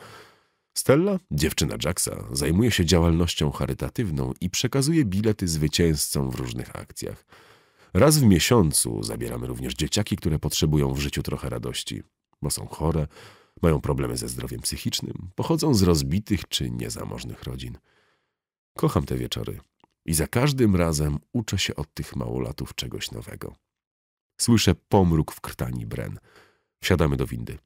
Stella, dziewczyna Jacksa, zajmuje się działalnością charytatywną i przekazuje bilety zwycięzcom w różnych akcjach. Raz w miesiącu zabieramy również dzieciaki, które potrzebują w życiu trochę radości, bo są chore, mają problemy ze zdrowiem psychicznym, pochodzą z rozbitych czy niezamożnych rodzin. Kocham te wieczory. I za każdym razem uczę się od tych małolatów czegoś nowego. Słyszę pomruk w krtani Bren. Wsiadamy do windy.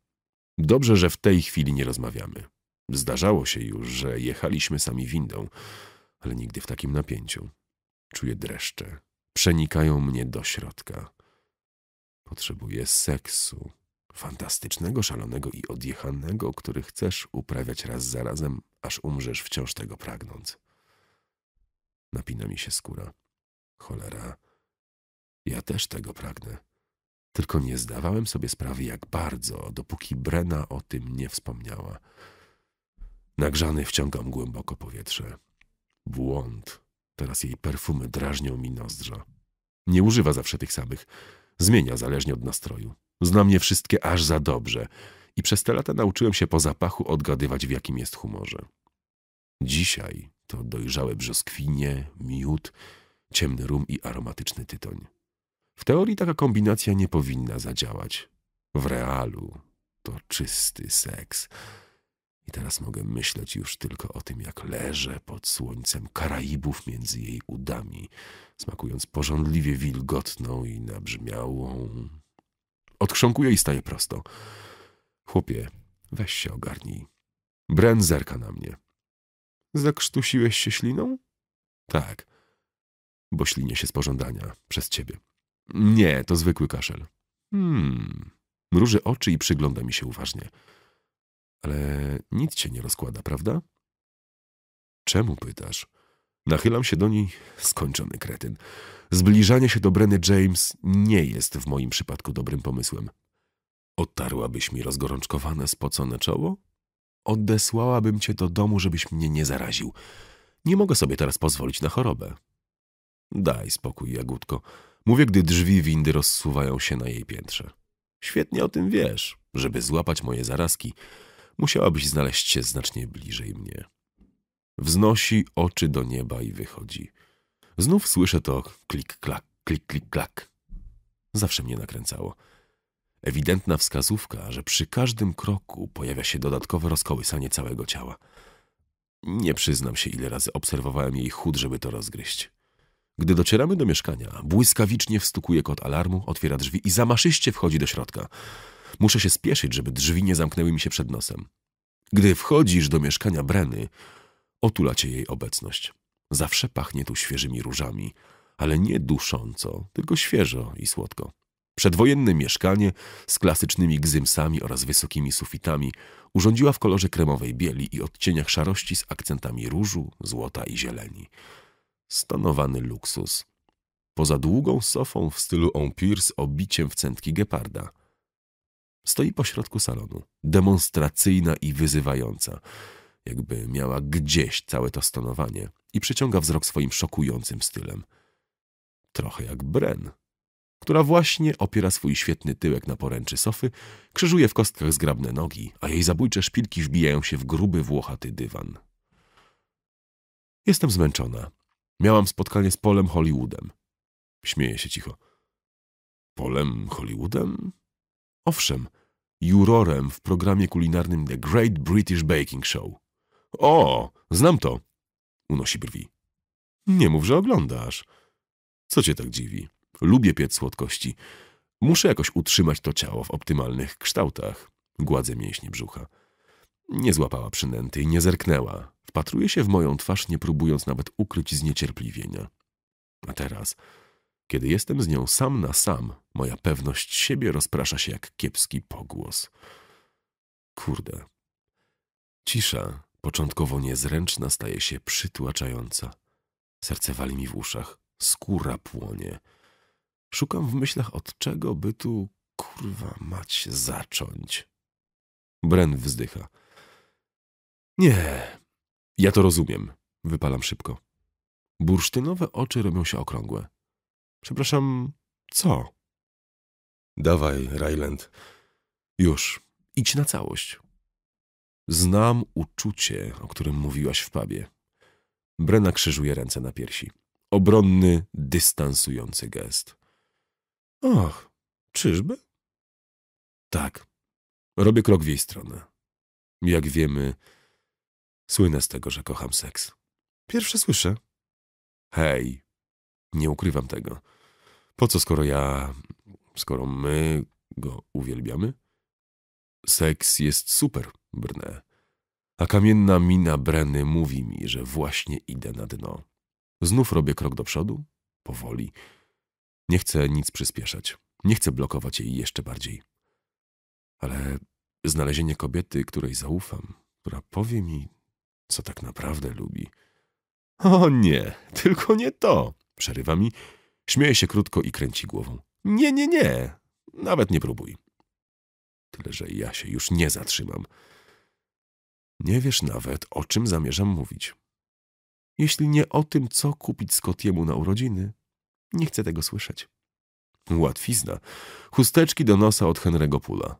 Dobrze, że w tej chwili nie rozmawiamy. Zdarzało się już, że jechaliśmy sami windą, ale nigdy w takim napięciu. Czuję dreszcze. Przenikają mnie do środka. Potrzebuję seksu. Fantastycznego, szalonego i odjechanego, który chcesz uprawiać raz za razem, aż umrzesz wciąż tego pragnąc. Napina mi się skóra. Cholera. Ja też tego pragnę. Tylko nie zdawałem sobie sprawy, jak bardzo, dopóki Brena o tym nie wspomniała. Nagrzany wciągam głęboko powietrze. Błąd. Teraz jej perfumy drażnią mi nozdrza. Nie używa zawsze tych samych. Zmienia zależnie od nastroju. Znam je wszystkie aż za dobrze i przez te lata nauczyłem się po zapachu odgadywać, w jakim jest humorze. Dzisiaj to dojrzałe brzoskwinie, miód, ciemny rum i aromatyczny tytoń. W teorii taka kombinacja nie powinna zadziałać. W realu to czysty seks. I teraz mogę myśleć już tylko o tym, jak leżę pod słońcem Karaibów między jej udami, smakując porządliwie wilgotną i nabrzmiałą. Odchrząkuję i staję prosto. Chłopie, weź się ogarnij. Bren zerka na mnie. Zakrztusiłeś się śliną? Tak. Bo ślinie się z pożądania. Przez ciebie. Nie, to zwykły kaszel. Hmm. Mruży oczy i przygląda mi się uważnie. Ale nic cię nie rozkłada, prawda? Czemu pytasz? Nachylam się do niej, skończony kretyn. Zbliżanie się do Breny James nie jest w moim przypadku dobrym pomysłem. Otarłabyś mi rozgorączkowane, spocone czoło? odesłałabym cię do domu, żebyś mnie nie zaraził. Nie mogę sobie teraz pozwolić na chorobę. Daj spokój, Jagódko. Mówię, gdy drzwi windy rozsuwają się na jej piętrze. Świetnie o tym wiesz. Żeby złapać moje zarazki, musiałabyś znaleźć się znacznie bliżej mnie. Wznosi oczy do nieba i wychodzi. Znów słyszę to klik-klak, klik-klik-klak. Zawsze mnie nakręcało. Ewidentna wskazówka, że przy każdym kroku pojawia się dodatkowe rozkołysanie całego ciała. Nie przyznam się, ile razy obserwowałem jej chód, żeby to rozgryźć. Gdy docieramy do mieszkania, błyskawicznie wstukuje kot alarmu, otwiera drzwi i zamaszyście wchodzi do środka. Muszę się spieszyć, żeby drzwi nie zamknęły mi się przed nosem. Gdy wchodzisz do mieszkania Breny, otula cię jej obecność. Zawsze pachnie tu świeżymi różami, ale nie dusząco, tylko świeżo i słodko. Przedwojenne mieszkanie z klasycznymi gzymsami oraz wysokimi sufitami urządziła w kolorze kremowej bieli i odcieniach szarości z akcentami różu, złota i zieleni. Stonowany luksus. Poza długą sofą w stylu empire z obiciem w centki geparda. Stoi pośrodku salonu, demonstracyjna i wyzywająca, jakby miała gdzieś całe to stonowanie i przyciąga wzrok swoim szokującym stylem. Trochę jak Bren – która właśnie opiera swój świetny tyłek na poręczy sofy, krzyżuje w kostkach zgrabne nogi, a jej zabójcze szpilki wbijają się w gruby, włochaty dywan. Jestem zmęczona. Miałam spotkanie z Polem Hollywoodem. Śmieje się cicho. Polem Hollywoodem? Owszem, jurorem w programie kulinarnym The Great British Baking Show. O, znam to! Unosi brwi. Nie mów, że oglądasz. Co cię tak dziwi? Lubię piec słodkości. Muszę jakoś utrzymać to ciało w optymalnych kształtach. Gładzę mięśnie brzucha. Nie złapała przynęty i nie zerknęła. Wpatruje się w moją twarz, nie próbując nawet ukryć zniecierpliwienia. A teraz, kiedy jestem z nią sam na sam, moja pewność siebie rozprasza się jak kiepski pogłos. Kurde. Cisza, początkowo niezręczna, staje się przytłaczająca. Serce wali mi w uszach, skóra płonie. Szukam w myślach, od czego by tu kurwa mać zacząć. Bren wzdycha. Nie, ja to rozumiem. Wypalam szybko. Bursztynowe oczy robią się okrągłe. Przepraszam, co? Dawaj, Ryland. Już, idź na całość. Znam uczucie, o którym mówiłaś w pubie. Brena krzyżuje ręce na piersi. Obronny, dystansujący gest. Och, czyżby? Tak. Robię krok w jej stronę. Jak wiemy, słynę z tego, że kocham seks. Pierwsze słyszę. Hej, nie ukrywam tego. Po co, skoro ja, skoro my go uwielbiamy? Seks jest super, brnę. A kamienna mina Breny mówi mi, że właśnie idę na dno. Znów robię krok do przodu, powoli, nie chcę nic przyspieszać. Nie chcę blokować jej jeszcze bardziej. Ale znalezienie kobiety, której zaufam, która powie mi, co tak naprawdę lubi. O nie, tylko nie to! Przerywa mi, śmieje się krótko i kręci głową. Nie, nie, nie! Nawet nie próbuj. Tyle, że ja się już nie zatrzymam. Nie wiesz nawet, o czym zamierzam mówić. Jeśli nie o tym, co kupić Scottiemu na urodziny, nie chcę tego słyszeć. Łatwizna. Chusteczki do nosa od Henry'ego Pula.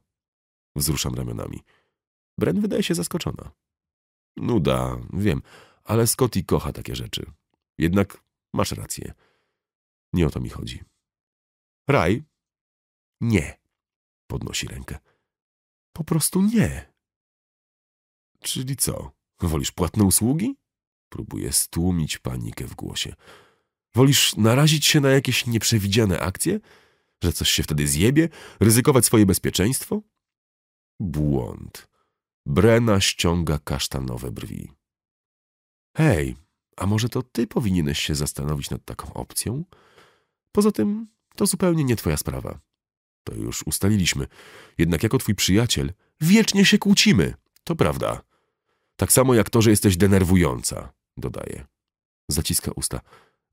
Wzruszam ramionami. Bren wydaje się zaskoczona. Nuda, wiem, ale Scotty kocha takie rzeczy. Jednak masz rację. Nie o to mi chodzi. Raj? Nie. Podnosi rękę. Po prostu nie. Czyli co? Wolisz płatne usługi? Próbuję stłumić panikę w głosie. Wolisz narazić się na jakieś nieprzewidziane akcje? Że coś się wtedy zjebie? Ryzykować swoje bezpieczeństwo? Błąd. Brena ściąga kasztanowe brwi. Hej, a może to ty powinieneś się zastanowić nad taką opcją? Poza tym, to zupełnie nie twoja sprawa. To już ustaliliśmy. Jednak jako twój przyjaciel wiecznie się kłócimy. To prawda. Tak samo jak to, że jesteś denerwująca, dodaje. Zaciska usta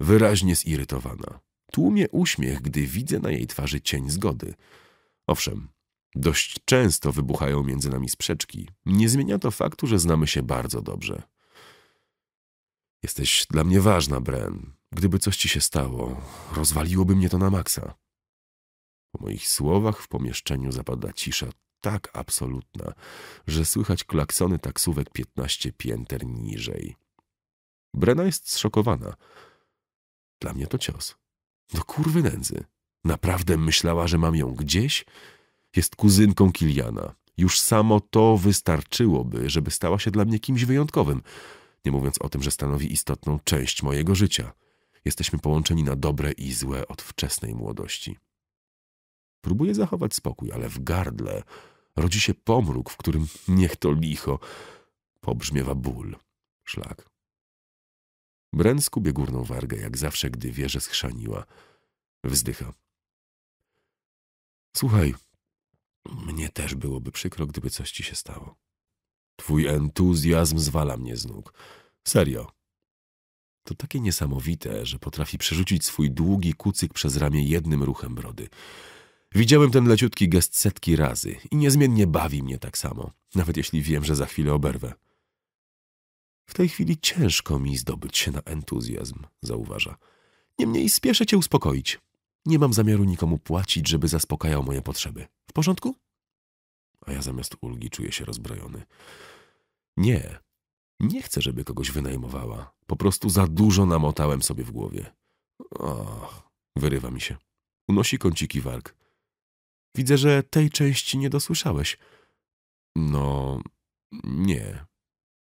wyraźnie zirytowana. Tłumie uśmiech, gdy widzę na jej twarzy cień zgody. Owszem, dość często wybuchają między nami sprzeczki. Nie zmienia to faktu, że znamy się bardzo dobrze. Jesteś dla mnie ważna, Bren. Gdyby coś ci się stało, rozwaliłoby mnie to na maksa. Po moich słowach w pomieszczeniu zapada cisza tak absolutna, że słychać klaksony taksówek piętnaście pięter niżej. Brena jest zszokowana. Dla mnie to cios. Do no kurwy nędzy. Naprawdę myślała, że mam ją gdzieś? Jest kuzynką Kiliana. Już samo to wystarczyłoby, żeby stała się dla mnie kimś wyjątkowym, nie mówiąc o tym, że stanowi istotną część mojego życia. Jesteśmy połączeni na dobre i złe od wczesnej młodości. Próbuję zachować spokój, ale w gardle rodzi się pomruk, w którym niech to licho. Pobrzmiewa ból. Szlak. Bren skubie wargę, jak zawsze, gdy wie, schrzaniła. Wzdycha. Słuchaj, mnie też byłoby przykro, gdyby coś ci się stało. Twój entuzjazm zwala mnie z nóg. Serio. To takie niesamowite, że potrafi przerzucić swój długi kucyk przez ramię jednym ruchem brody. Widziałem ten leciutki gest setki razy i niezmiennie bawi mnie tak samo, nawet jeśli wiem, że za chwilę oberwę. W tej chwili ciężko mi zdobyć się na entuzjazm, zauważa. Niemniej spieszę cię uspokoić. Nie mam zamiaru nikomu płacić, żeby zaspokajał moje potrzeby. W porządku? A ja zamiast ulgi czuję się rozbrojony. Nie, nie chcę, żeby kogoś wynajmowała. Po prostu za dużo namotałem sobie w głowie. Och, wyrywa mi się. Unosi kąciki warg. Widzę, że tej części nie dosłyszałeś. No, nie.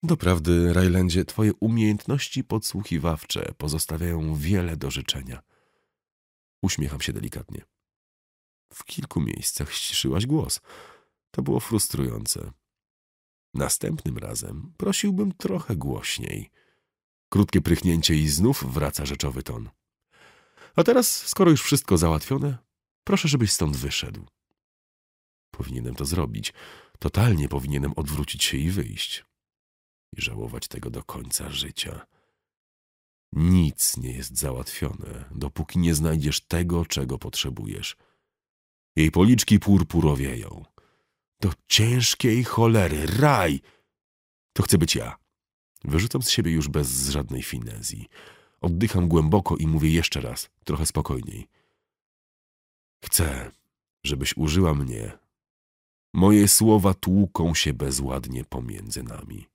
Doprawdy, Rajlandzie, twoje umiejętności podsłuchiwawcze pozostawiają wiele do życzenia. Uśmiecham się delikatnie. W kilku miejscach ściszyłaś głos. To było frustrujące. Następnym razem prosiłbym trochę głośniej. Krótkie prychnięcie i znów wraca rzeczowy ton. A teraz, skoro już wszystko załatwione, proszę, żebyś stąd wyszedł. Powinienem to zrobić. Totalnie powinienem odwrócić się i wyjść i żałować tego do końca życia. Nic nie jest załatwione, dopóki nie znajdziesz tego, czego potrzebujesz. Jej policzki purpurowieją. Do ciężkiej cholery, raj! To chcę być ja. Wyrzucam z siebie już bez żadnej finezji. Oddycham głęboko i mówię jeszcze raz, trochę spokojniej. Chcę, żebyś użyła mnie. Moje słowa tłuką się bezładnie pomiędzy nami.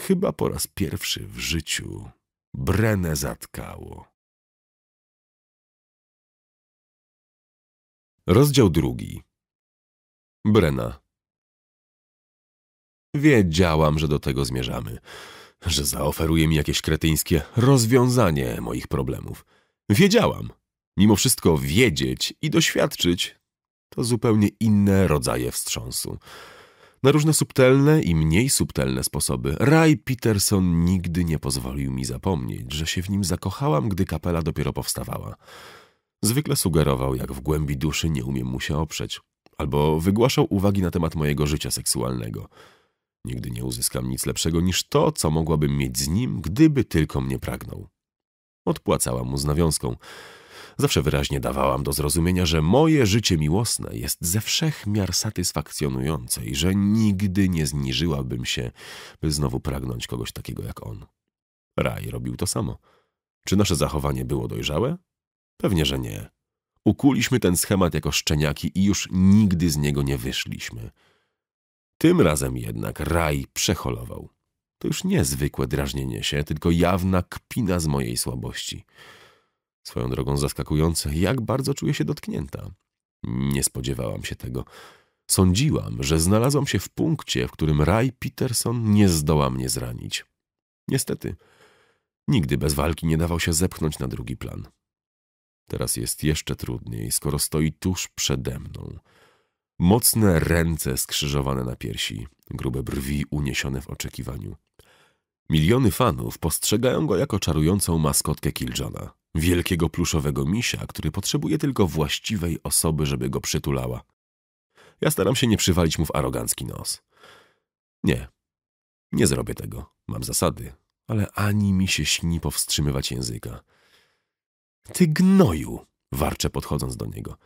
Chyba po raz pierwszy w życiu Brenę zatkało. Rozdział drugi. Brena. Wiedziałam, że do tego zmierzamy, że zaoferuje mi jakieś kretyńskie rozwiązanie moich problemów. Wiedziałam. Mimo wszystko wiedzieć i doświadczyć to zupełnie inne rodzaje wstrząsu na różne subtelne i mniej subtelne sposoby. Ray Peterson nigdy nie pozwolił mi zapomnieć, że się w nim zakochałam, gdy kapela dopiero powstawała. Zwykle sugerował, jak w głębi duszy nie umiem mu się oprzeć, albo wygłaszał uwagi na temat mojego życia seksualnego. Nigdy nie uzyskam nic lepszego niż to, co mogłabym mieć z nim, gdyby tylko mnie pragnął. Odpłacałam mu z nawiązką – Zawsze wyraźnie dawałam do zrozumienia, że moje życie miłosne jest ze wszech miar satysfakcjonujące i że nigdy nie zniżyłabym się, by znowu pragnąć kogoś takiego jak on. Raj robił to samo. Czy nasze zachowanie było dojrzałe? Pewnie, że nie. Ukuliśmy ten schemat jako szczeniaki i już nigdy z niego nie wyszliśmy. Tym razem jednak raj przeholował. To już niezwykłe drażnienie się, tylko jawna kpina z mojej słabości. Swoją drogą zaskakujące, jak bardzo czuję się dotknięta. Nie spodziewałam się tego. Sądziłam, że znalazłam się w punkcie, w którym Ray Peterson nie zdoła mnie zranić. Niestety, nigdy bez walki nie dawał się zepchnąć na drugi plan. Teraz jest jeszcze trudniej, skoro stoi tuż przede mną. Mocne ręce skrzyżowane na piersi, grube brwi uniesione w oczekiwaniu. Miliony fanów postrzegają go jako czarującą maskotkę Kiljona. Wielkiego pluszowego misia, który potrzebuje tylko właściwej osoby, żeby go przytulała. Ja staram się nie przywalić mu w arogancki nos. Nie, nie zrobię tego. Mam zasady, ale ani mi się śni powstrzymywać języka. Ty gnoju! warczę podchodząc do niego.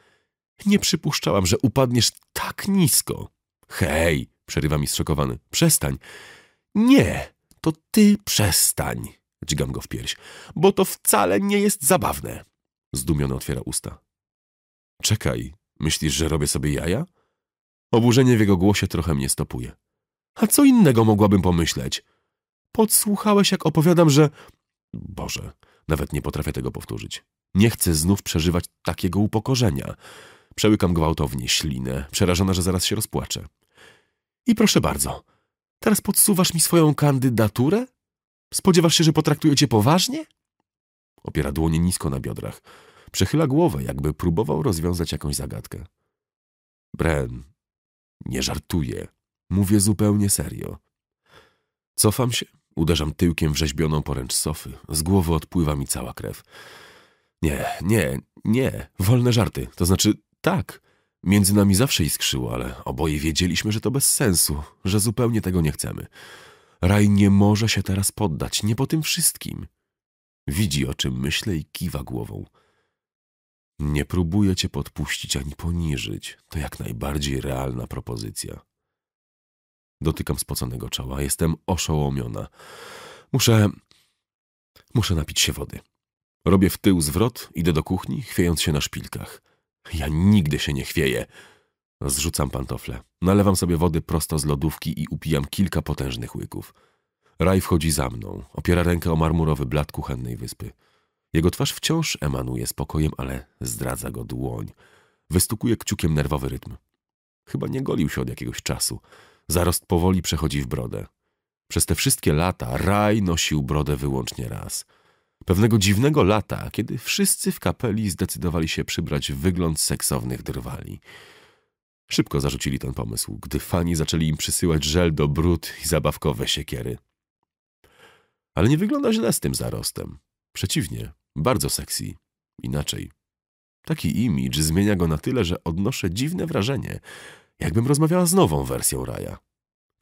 Nie przypuszczałam, że upadniesz tak nisko. Hej! przerywa mi zszokowany. Przestań! Nie! To ty przestań! Dźgam go w pierś. Bo to wcale nie jest zabawne. Zdumiony otwiera usta. Czekaj, myślisz, że robię sobie jaja? Oburzenie w jego głosie trochę mnie stopuje. A co innego mogłabym pomyśleć? Podsłuchałeś, jak opowiadam, że... Boże, nawet nie potrafię tego powtórzyć. Nie chcę znów przeżywać takiego upokorzenia. Przełykam gwałtownie ślinę, przerażona, że zaraz się rozpłaczę. I proszę bardzo, teraz podsuwasz mi swoją kandydaturę? Spodziewasz się, że potraktuję cię poważnie? Opiera dłonie nisko na biodrach. Przechyla głowę, jakby próbował rozwiązać jakąś zagadkę. Bren, nie żartuję. Mówię zupełnie serio. Cofam się, uderzam tyłkiem w rzeźbioną poręcz sofy. Z głowy odpływa mi cała krew. Nie, nie, nie. Wolne żarty. To znaczy, tak. Między nami zawsze iskrzyło, ale oboje wiedzieliśmy, że to bez sensu, że zupełnie tego nie chcemy. Raj nie może się teraz poddać, nie po tym wszystkim. Widzi, o czym myślę i kiwa głową. Nie próbuję cię podpuścić ani poniżyć. To jak najbardziej realna propozycja. Dotykam spoconego czoła. Jestem oszołomiona. Muszę... Muszę napić się wody. Robię w tył zwrot, idę do kuchni, chwiejąc się na szpilkach. Ja nigdy się nie chwieję. Zrzucam pantofle. Nalewam sobie wody prosto z lodówki i upijam kilka potężnych łyków. Raj wchodzi za mną, opiera rękę o marmurowy blat kuchennej wyspy. Jego twarz wciąż emanuje spokojem, ale zdradza go dłoń. Wystukuje kciukiem nerwowy rytm. Chyba nie golił się od jakiegoś czasu. Zarost powoli przechodzi w brodę. Przez te wszystkie lata Raj nosił brodę wyłącznie raz. Pewnego dziwnego lata, kiedy wszyscy w kapeli zdecydowali się przybrać wygląd seksownych drwali. Szybko zarzucili ten pomysł, gdy fani zaczęli im przysyłać żel do brud i zabawkowe siekiery. Ale nie wygląda źle z tym zarostem. Przeciwnie, bardzo sexy. Inaczej. Taki imidż zmienia go na tyle, że odnoszę dziwne wrażenie, jakbym rozmawiała z nową wersją Raja.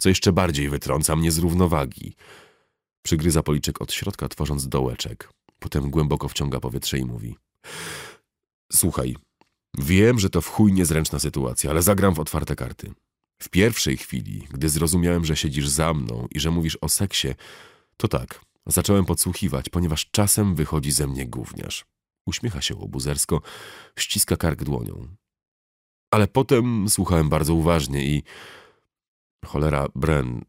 Co jeszcze bardziej wytrąca mnie z równowagi. Przygryza policzek od środka, tworząc dołeczek. Potem głęboko wciąga powietrze i mówi. Słuchaj, Wiem, że to w chuj niezręczna sytuacja, ale zagram w otwarte karty. W pierwszej chwili, gdy zrozumiałem, że siedzisz za mną i że mówisz o seksie, to tak, zacząłem podsłuchiwać, ponieważ czasem wychodzi ze mnie gówniarz. Uśmiecha się obuzersko, ściska kark dłonią. Ale potem słuchałem bardzo uważnie i... Cholera, Bren,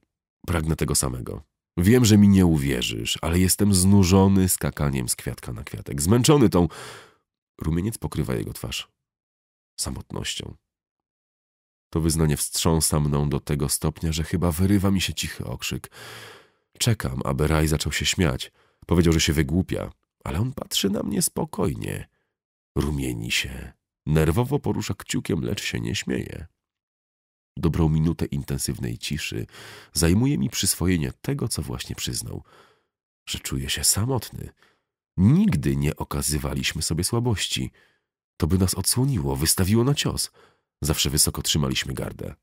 pragnę tego samego. Wiem, że mi nie uwierzysz, ale jestem znużony skakaniem z kwiatka na kwiatek. Zmęczony tą... Rumieniec pokrywa jego twarz samotnością. To wyznanie wstrząsa mną do tego stopnia, że chyba wyrywa mi się cichy okrzyk. Czekam, aby Raj zaczął się śmiać. Powiedział, że się wygłupia, ale on patrzy na mnie spokojnie. Rumieni się. Nerwowo porusza kciukiem, lecz się nie śmieje. Dobrą minutę intensywnej ciszy zajmuje mi przyswojenie tego, co właśnie przyznał. Że czuję się samotny. Nigdy nie okazywaliśmy sobie słabości – to by nas odsłoniło, wystawiło na cios. Zawsze wysoko trzymaliśmy gardę.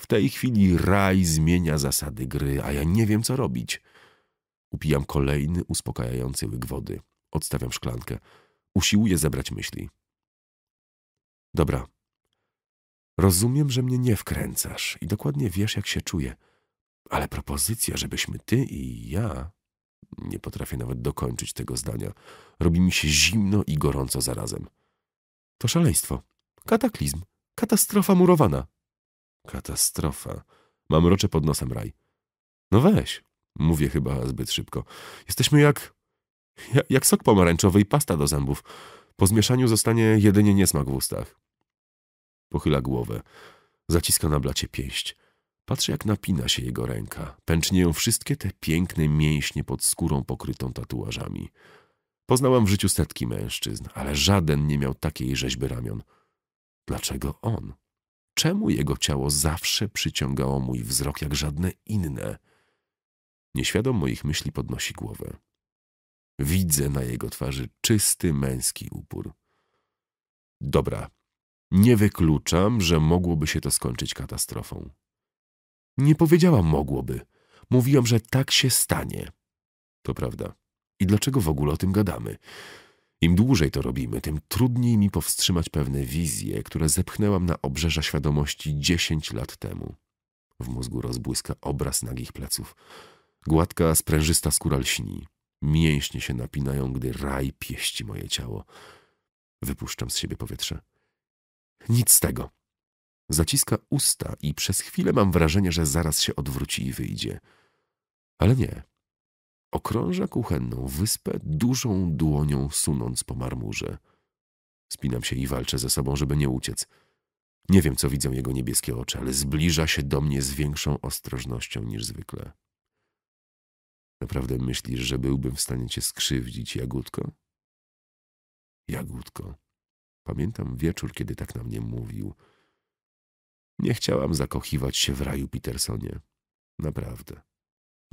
W tej chwili raj zmienia zasady gry, a ja nie wiem, co robić. Upijam kolejny uspokajający łyk wody. Odstawiam szklankę. Usiłuję zebrać myśli. Dobra. Rozumiem, że mnie nie wkręcasz i dokładnie wiesz, jak się czuję. Ale propozycja, żebyśmy ty i ja... Nie potrafię nawet dokończyć tego zdania. Robi mi się zimno i gorąco zarazem. To szaleństwo. Kataklizm. Katastrofa murowana. Katastrofa. Mam rocze pod nosem raj. No weź. Mówię chyba zbyt szybko. Jesteśmy jak... Jak sok pomarańczowy i pasta do zębów. Po zmieszaniu zostanie jedynie niesmak w ustach. Pochyla głowę. Zaciska na blacie pięść. Patrzę, jak napina się jego ręka. Pęcznieją wszystkie te piękne mięśnie pod skórą pokrytą tatuażami. Poznałam w życiu setki mężczyzn, ale żaden nie miał takiej rzeźby ramion. Dlaczego on? Czemu jego ciało zawsze przyciągało mój wzrok jak żadne inne? Nieświadom moich myśli podnosi głowę. Widzę na jego twarzy czysty męski upór. Dobra, nie wykluczam, że mogłoby się to skończyć katastrofą. Nie powiedziałam mogłoby. Mówiłam, że tak się stanie. To prawda. I dlaczego w ogóle o tym gadamy? Im dłużej to robimy, tym trudniej mi powstrzymać pewne wizje, które zepchnęłam na obrzeża świadomości dziesięć lat temu. W mózgu rozbłyska obraz nagich pleców. Gładka, sprężysta skóra lśni. Mięśnie się napinają, gdy raj pieści moje ciało. Wypuszczam z siebie powietrze. Nic z tego. Zaciska usta i przez chwilę mam wrażenie, że zaraz się odwróci i wyjdzie. Ale nie. Okrąża kuchenną wyspę, dużą dłonią sunąc po marmurze. Spinam się i walczę ze sobą, żeby nie uciec. Nie wiem, co widzą jego niebieskie oczy, ale zbliża się do mnie z większą ostrożnością niż zwykle. Naprawdę myślisz, że byłbym w stanie cię skrzywdzić, Jagódko? Jagódko. Pamiętam wieczór, kiedy tak na mnie mówił. Nie chciałam zakochiwać się w raju Petersonie. Naprawdę.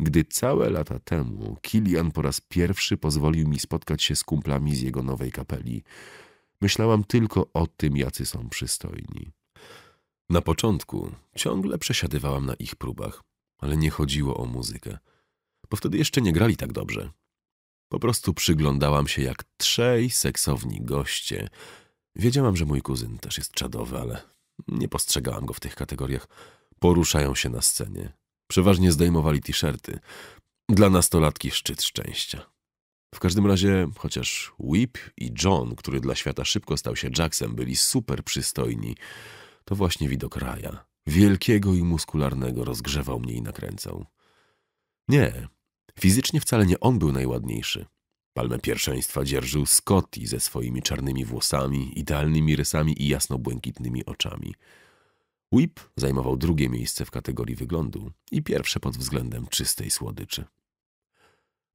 Gdy całe lata temu Kilian po raz pierwszy pozwolił mi spotkać się z kumplami z jego nowej kapeli, myślałam tylko o tym, jacy są przystojni. Na początku ciągle przesiadywałam na ich próbach, ale nie chodziło o muzykę, bo wtedy jeszcze nie grali tak dobrze. Po prostu przyglądałam się jak trzej seksowni goście. Wiedziałam, że mój kuzyn też jest czadowy, ale nie postrzegałam go w tych kategoriach. Poruszają się na scenie, Przeważnie zdejmowali t-shirty. Dla nastolatki szczyt szczęścia. W każdym razie, chociaż Whip i John, który dla świata szybko stał się Jacksem, byli super przystojni, to właśnie widok raja, wielkiego i muskularnego, rozgrzewał mnie i nakręcał. Nie, fizycznie wcale nie on był najładniejszy. Palmę pierwszeństwa dzierżył Scotty ze swoimi czarnymi włosami, idealnymi rysami i jasno-błękitnymi oczami – Whip zajmował drugie miejsce w kategorii wyglądu i pierwsze pod względem czystej słodyczy.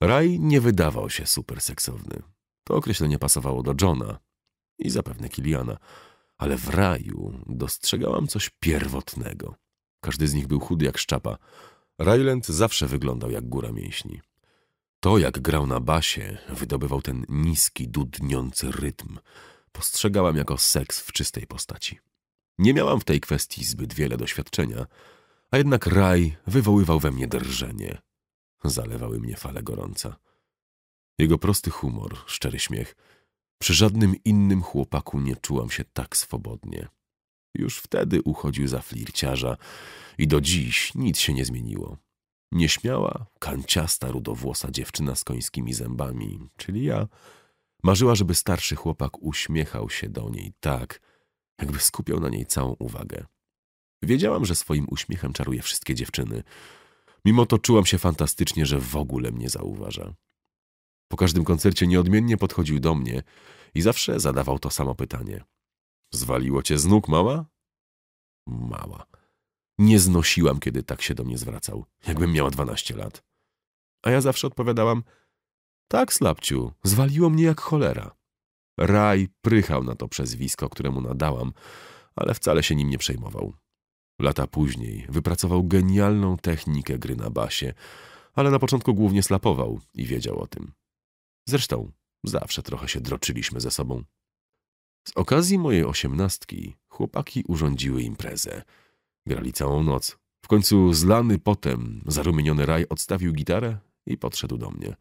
Raj nie wydawał się super seksowny. To określenie pasowało do Johna i zapewne Kiliana, ale w raju dostrzegałam coś pierwotnego. Każdy z nich był chudy jak szczapa. Ryland zawsze wyglądał jak góra mięśni. To, jak grał na basie, wydobywał ten niski, dudniący rytm. Postrzegałam jako seks w czystej postaci. Nie miałam w tej kwestii zbyt wiele doświadczenia, a jednak raj wywoływał we mnie drżenie. Zalewały mnie fale gorąca. Jego prosty humor, szczery śmiech. Przy żadnym innym chłopaku nie czułam się tak swobodnie. Już wtedy uchodził za flirciarza i do dziś nic się nie zmieniło. Nieśmiała, kanciasta, rudowłosa dziewczyna z końskimi zębami, czyli ja, marzyła, żeby starszy chłopak uśmiechał się do niej tak, jakby skupiał na niej całą uwagę. Wiedziałam, że swoim uśmiechem czaruje wszystkie dziewczyny. Mimo to czułam się fantastycznie, że w ogóle mnie zauważa. Po każdym koncercie nieodmiennie podchodził do mnie i zawsze zadawał to samo pytanie. Zwaliło cię z nóg, mała? Mała. Nie znosiłam, kiedy tak się do mnie zwracał, jakbym miała dwanaście lat. A ja zawsze odpowiadałam, tak, slapciu, zwaliło mnie jak cholera. Raj prychał na to przezwisko, któremu nadałam, ale wcale się nim nie przejmował. Lata później wypracował genialną technikę gry na basie, ale na początku głównie slapował i wiedział o tym. Zresztą zawsze trochę się droczyliśmy ze sobą. Z okazji mojej osiemnastki chłopaki urządziły imprezę. Grali całą noc. W końcu zlany potem zarumieniony raj odstawił gitarę i podszedł do mnie.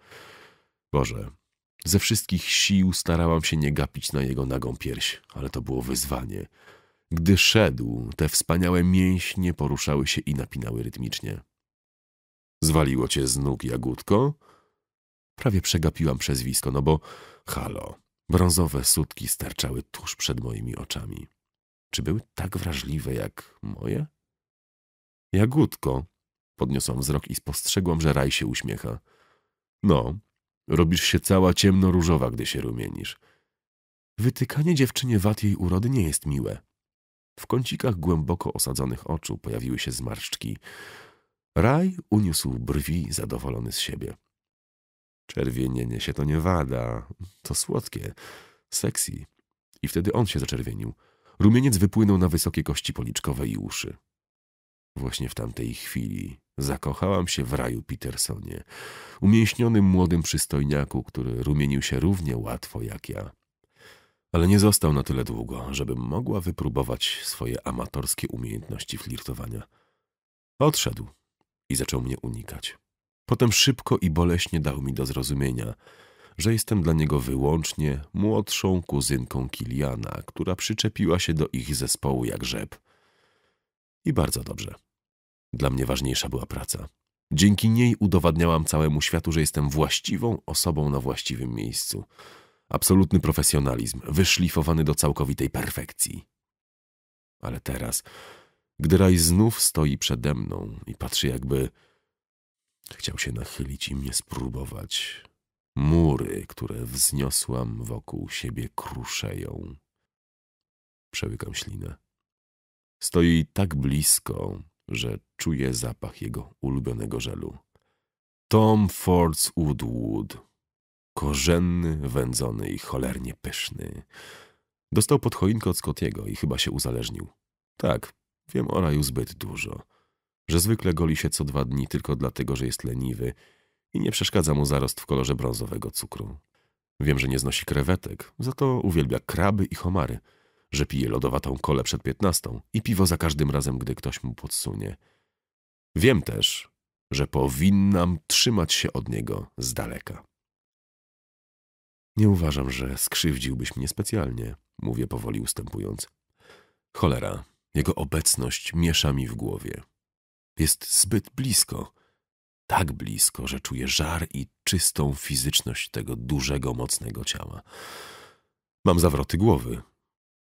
Boże, ze wszystkich sił starałam się nie gapić na jego nagą pierś, ale to było wyzwanie. Gdy szedł, te wspaniałe mięśnie poruszały się i napinały rytmicznie. Zwaliło cię z nóg, Jagódko? Prawie przegapiłam przezwisko, no bo halo, brązowe sutki starczały tuż przed moimi oczami. Czy były tak wrażliwe jak moje? Jagódko, podniosłam wzrok i spostrzegłam, że raj się uśmiecha. No, Robisz się cała ciemno-różowa, gdy się rumienisz. Wytykanie dziewczynie wad jej urody nie jest miłe. W kącikach głęboko osadzonych oczu pojawiły się zmarszczki. Raj uniósł brwi zadowolony z siebie. Czerwienienie się to nie wada. To słodkie, sexy. I wtedy on się zaczerwienił. Rumieniec wypłynął na wysokie kości policzkowe i uszy. Właśnie w tamtej chwili Zakochałam się w raju Petersonie, umięśnionym młodym przystojniaku, który rumienił się równie łatwo jak ja. Ale nie został na tyle długo, żebym mogła wypróbować swoje amatorskie umiejętności flirtowania. Odszedł i zaczął mnie unikać. Potem szybko i boleśnie dał mi do zrozumienia, że jestem dla niego wyłącznie młodszą kuzynką Kiliana, która przyczepiła się do ich zespołu jak rzep. I bardzo dobrze. Dla mnie ważniejsza była praca. Dzięki niej udowadniałam całemu światu, że jestem właściwą osobą na właściwym miejscu. Absolutny profesjonalizm, wyszlifowany do całkowitej perfekcji. Ale teraz, gdy raj znów stoi przede mną i patrzy jakby... Chciał się nachylić i mnie spróbować. Mury, które wzniosłam wokół siebie, kruszeją. Przełykam ślinę. Stoi tak blisko, że czuje zapach jego ulubionego żelu. Tom Ford's Woodwood. Korzenny, wędzony i cholernie pyszny. Dostał pod choinkę od Scottiego i chyba się uzależnił. Tak, wiem o raju zbyt dużo. Że zwykle goli się co dwa dni tylko dlatego, że jest leniwy i nie przeszkadza mu zarost w kolorze brązowego cukru. Wiem, że nie znosi krewetek, za to uwielbia kraby i homary – że pije lodowatą kolę przed piętnastą i piwo za każdym razem, gdy ktoś mu podsunie. Wiem też, że powinnam trzymać się od niego z daleka. Nie uważam, że skrzywdziłbyś mnie specjalnie, mówię powoli ustępując. Cholera, jego obecność miesza mi w głowie. Jest zbyt blisko, tak blisko, że czuję żar i czystą fizyczność tego dużego, mocnego ciała. Mam zawroty głowy,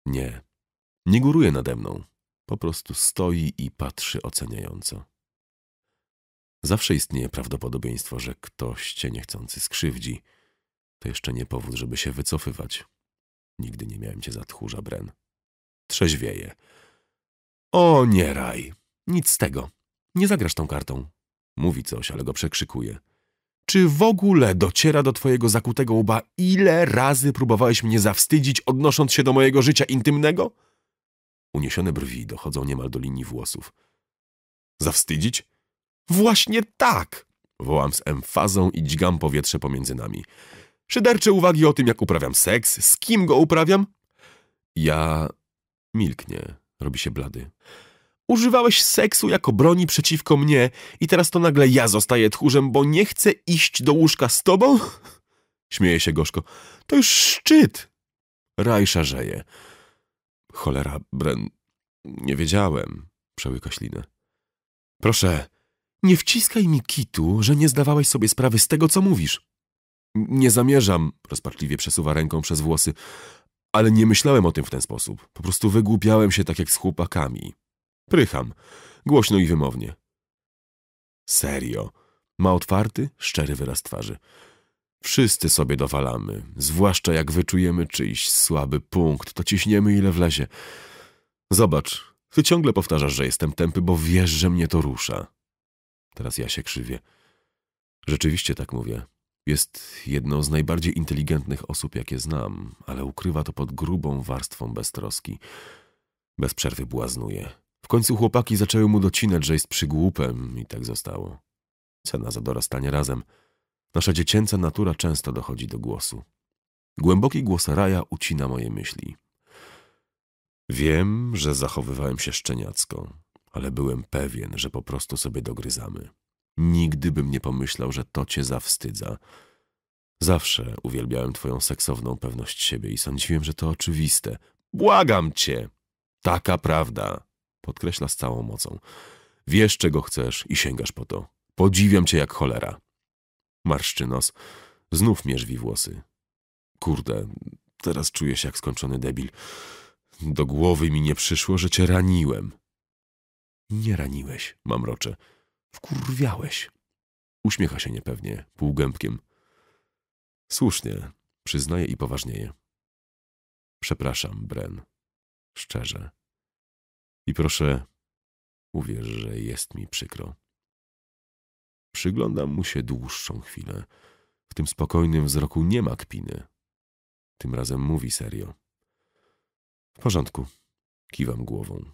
nie. Nie góruje nade mną. Po prostu stoi i patrzy oceniająco. Zawsze istnieje prawdopodobieństwo, że ktoś cię niechcący skrzywdzi. To jeszcze nie powód, żeby się wycofywać. Nigdy nie miałem cię za tchórza, Bren. Trzeźwieje. O, nie raj. Nic z tego. Nie zagrasz tą kartą. Mówi coś, ale go przekrzykuje. Czy w ogóle dociera do twojego zakutego łba, ile razy próbowałeś mnie zawstydzić, odnosząc się do mojego życia intymnego? Uniesione brwi dochodzą niemal do linii włosów. Zawstydzić? Właśnie tak! Wołam z emfazą i dźgam powietrze pomiędzy nami. Szydercze uwagi o tym, jak uprawiam seks, z kim go uprawiam? Ja... Milknie, robi się blady. Używałeś seksu jako broni przeciwko mnie i teraz to nagle ja zostaję tchórzem, bo nie chcę iść do łóżka z tobą? Śmieje się gorzko. To już szczyt! Raj szarzeje. Cholera, Bren... Nie wiedziałem. Przełyka ślinę. Proszę, nie wciskaj mi kitu, że nie zdawałeś sobie sprawy z tego, co mówisz. Nie zamierzam, rozpaczliwie przesuwa ręką przez włosy, ale nie myślałem o tym w ten sposób. Po prostu wygłupiałem się tak jak z chłopakami. Prycham, głośno i wymownie. Serio. Ma otwarty, szczery wyraz twarzy. Wszyscy sobie dowalamy, zwłaszcza jak wyczujemy czyjś słaby punkt, to ciśniemy ile wlezie. Zobacz, ty ciągle powtarzasz, że jestem tępy, bo wiesz, że mnie to rusza. Teraz ja się krzywię. Rzeczywiście tak mówię. Jest jedną z najbardziej inteligentnych osób, jakie znam, ale ukrywa to pod grubą warstwą beztroski. Bez przerwy błaznuje. W końcu chłopaki zaczęły mu docinać, że jest przygłupem i tak zostało. Cena za dorastanie razem. Nasza dziecięca natura często dochodzi do głosu. Głęboki głos Raja ucina moje myśli. Wiem, że zachowywałem się szczeniacko, ale byłem pewien, że po prostu sobie dogryzamy. Nigdy bym nie pomyślał, że to cię zawstydza. Zawsze uwielbiałem twoją seksowną pewność siebie i sądziłem, że to oczywiste. Błagam cię! Taka prawda podkreśla z całą mocą. Wiesz, czego chcesz i sięgasz po to. Podziwiam cię jak cholera. Marszczy nos. Znów mierzwi włosy. Kurde, teraz czuję się jak skończony debil. Do głowy mi nie przyszło, że cię raniłem. Nie raniłeś, mamrocze. Wkurwiałeś. Uśmiecha się niepewnie, półgębkiem. Słusznie, przyznaje i poważnieje. Przepraszam, Bren. Szczerze. I proszę, uwierz, że jest mi przykro. Przyglądam mu się dłuższą chwilę. W tym spokojnym wzroku nie ma kpiny. Tym razem mówi serio. W porządku. Kiwam głową.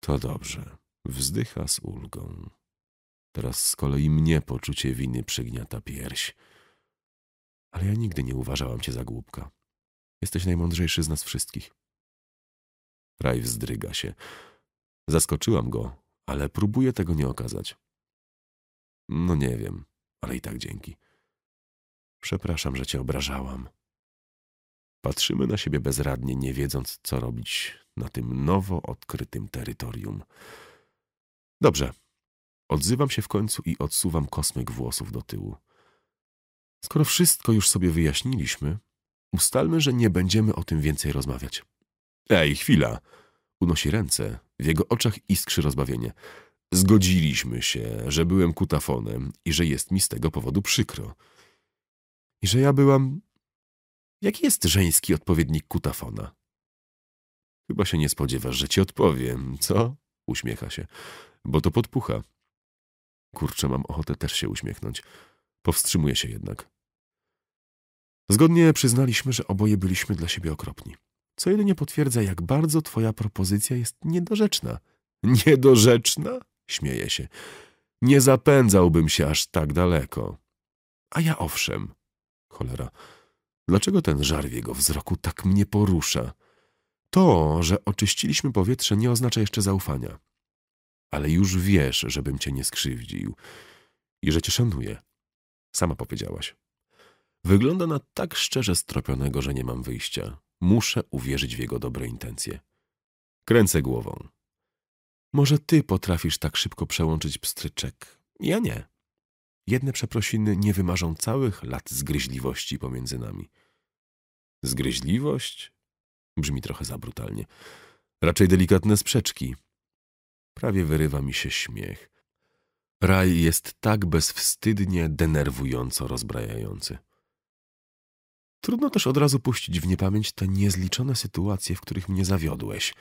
To dobrze. Wzdycha z ulgą. Teraz z kolei mnie poczucie winy przygniata pierś. Ale ja nigdy nie uważałam cię za głupka. Jesteś najmądrzejszy z nas wszystkich. Raj wzdryga się. Zaskoczyłam go, ale próbuję tego nie okazać. No nie wiem, ale i tak dzięki. Przepraszam, że cię obrażałam. Patrzymy na siebie bezradnie, nie wiedząc, co robić na tym nowo odkrytym terytorium. Dobrze. Odzywam się w końcu i odsuwam kosmyk włosów do tyłu. Skoro wszystko już sobie wyjaśniliśmy, ustalmy, że nie będziemy o tym więcej rozmawiać. Ej, chwila. Unosi ręce. W jego oczach iskrzy rozbawienie. Zgodziliśmy się, że byłem kutafonem i że jest mi z tego powodu przykro. I że ja byłam... Jaki jest żeński odpowiednik kutafona? Chyba się nie spodziewasz, że ci odpowiem, co? Uśmiecha się. Bo to podpucha. Kurczę, mam ochotę też się uśmiechnąć. Powstrzymuje się jednak. Zgodnie przyznaliśmy, że oboje byliśmy dla siebie okropni co jedynie potwierdza, jak bardzo twoja propozycja jest niedorzeczna. Niedorzeczna? Śmieje się. Nie zapędzałbym się aż tak daleko. A ja owszem. Cholera. Dlaczego ten żar w jego wzroku tak mnie porusza? To, że oczyściliśmy powietrze, nie oznacza jeszcze zaufania. Ale już wiesz, żebym cię nie skrzywdził i że cię szanuję. Sama powiedziałaś. Wygląda na tak szczerze stropionego, że nie mam wyjścia. Muszę uwierzyć w jego dobre intencje. Kręcę głową. Może ty potrafisz tak szybko przełączyć pstryczek. Ja nie. Jedne przeprosiny nie wymarzą całych lat zgryźliwości pomiędzy nami. Zgryźliwość? Brzmi trochę za brutalnie. Raczej delikatne sprzeczki. Prawie wyrywa mi się śmiech. Raj jest tak bezwstydnie, denerwująco rozbrajający. Trudno też od razu puścić w niepamięć te niezliczone sytuacje, w których mnie zawiodłeś.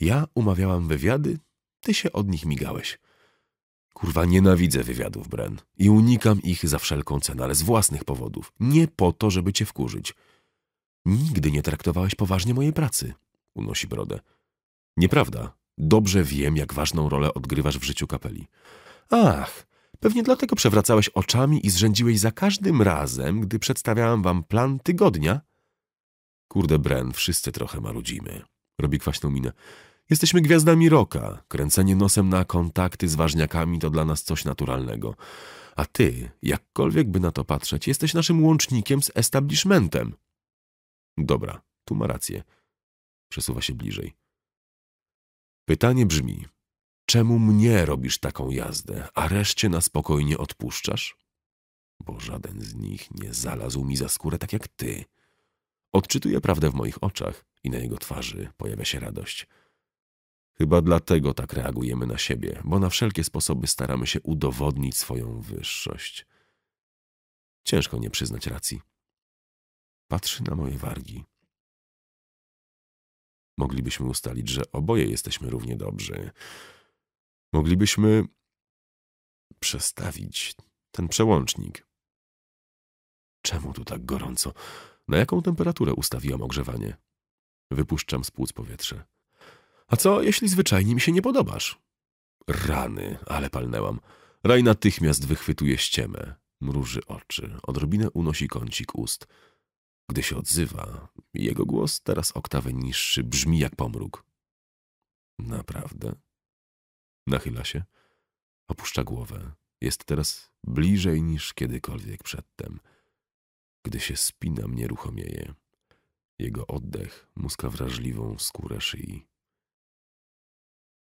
Ja umawiałam wywiady, ty się od nich migałeś. Kurwa, nienawidzę wywiadów, Bren. I unikam ich za wszelką cenę, ale z własnych powodów. Nie po to, żeby cię wkurzyć. Nigdy nie traktowałeś poważnie mojej pracy. Unosi brodę. Nieprawda. Dobrze wiem, jak ważną rolę odgrywasz w życiu kapeli. Ach, Pewnie dlatego przewracałeś oczami i zrzędziłeś za każdym razem, gdy przedstawiałam wam plan tygodnia. Kurde, Bren, wszyscy trochę marudzimy. Robi kwaśną minę. Jesteśmy gwiazdami roka. Kręcenie nosem na kontakty z ważniakami to dla nas coś naturalnego. A ty, jakkolwiek by na to patrzeć, jesteś naszym łącznikiem z establishmentem. Dobra, tu ma rację. Przesuwa się bliżej. Pytanie brzmi, Czemu mnie robisz taką jazdę, a reszcie na spokojnie odpuszczasz? Bo żaden z nich nie zalazł mi za skórę tak jak ty. Odczytuje prawdę w moich oczach i na jego twarzy pojawia się radość. Chyba dlatego tak reagujemy na siebie, bo na wszelkie sposoby staramy się udowodnić swoją wyższość. Ciężko nie przyznać racji. Patrzy na moje wargi. Moglibyśmy ustalić, że oboje jesteśmy równie dobrzy moglibyśmy przestawić ten przełącznik. Czemu tu tak gorąco? Na jaką temperaturę ustawiłam ogrzewanie? Wypuszczam z płuc powietrze. A co, jeśli zwyczajnie mi się nie podobasz? Rany, ale palnęłam. Raj natychmiast wychwytuje ściemę. Mruży oczy, odrobinę unosi kącik ust. Gdy się odzywa, jego głos, teraz oktawę niższy, brzmi jak pomruk. Naprawdę? Nachyla się, opuszcza głowę. Jest teraz bliżej niż kiedykolwiek przedtem. Gdy się spinam, nieruchomieje. Jego oddech muska wrażliwą skórę szyi.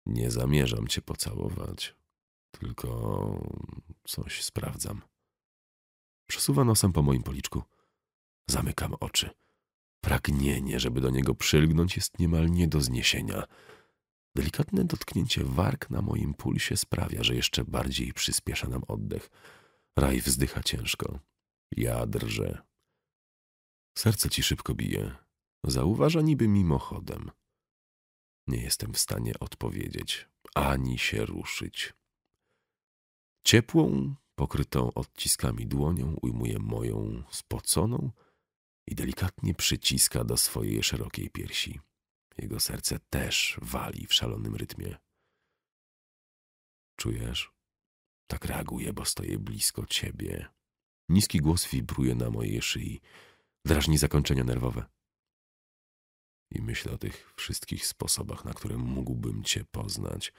Nie zamierzam cię pocałować, tylko coś sprawdzam. Przesuwa nosem po moim policzku. Zamykam oczy. Pragnienie, żeby do niego przylgnąć, jest niemal nie do zniesienia. Delikatne dotknięcie warg na moim pulsie sprawia, że jeszcze bardziej przyspiesza nam oddech. Raj wzdycha ciężko. Ja drżę. Serce ci szybko bije. Zauważa niby mimochodem. Nie jestem w stanie odpowiedzieć, ani się ruszyć. Ciepłą, pokrytą odciskami dłonią ujmuje moją spoconą i delikatnie przyciska do swojej szerokiej piersi. Jego serce też wali w szalonym rytmie. Czujesz? Tak reaguje, bo stoję blisko ciebie. Niski głos wibruje na mojej szyi, drażni zakończenia nerwowe. I myślę o tych wszystkich sposobach, na które mógłbym cię poznać,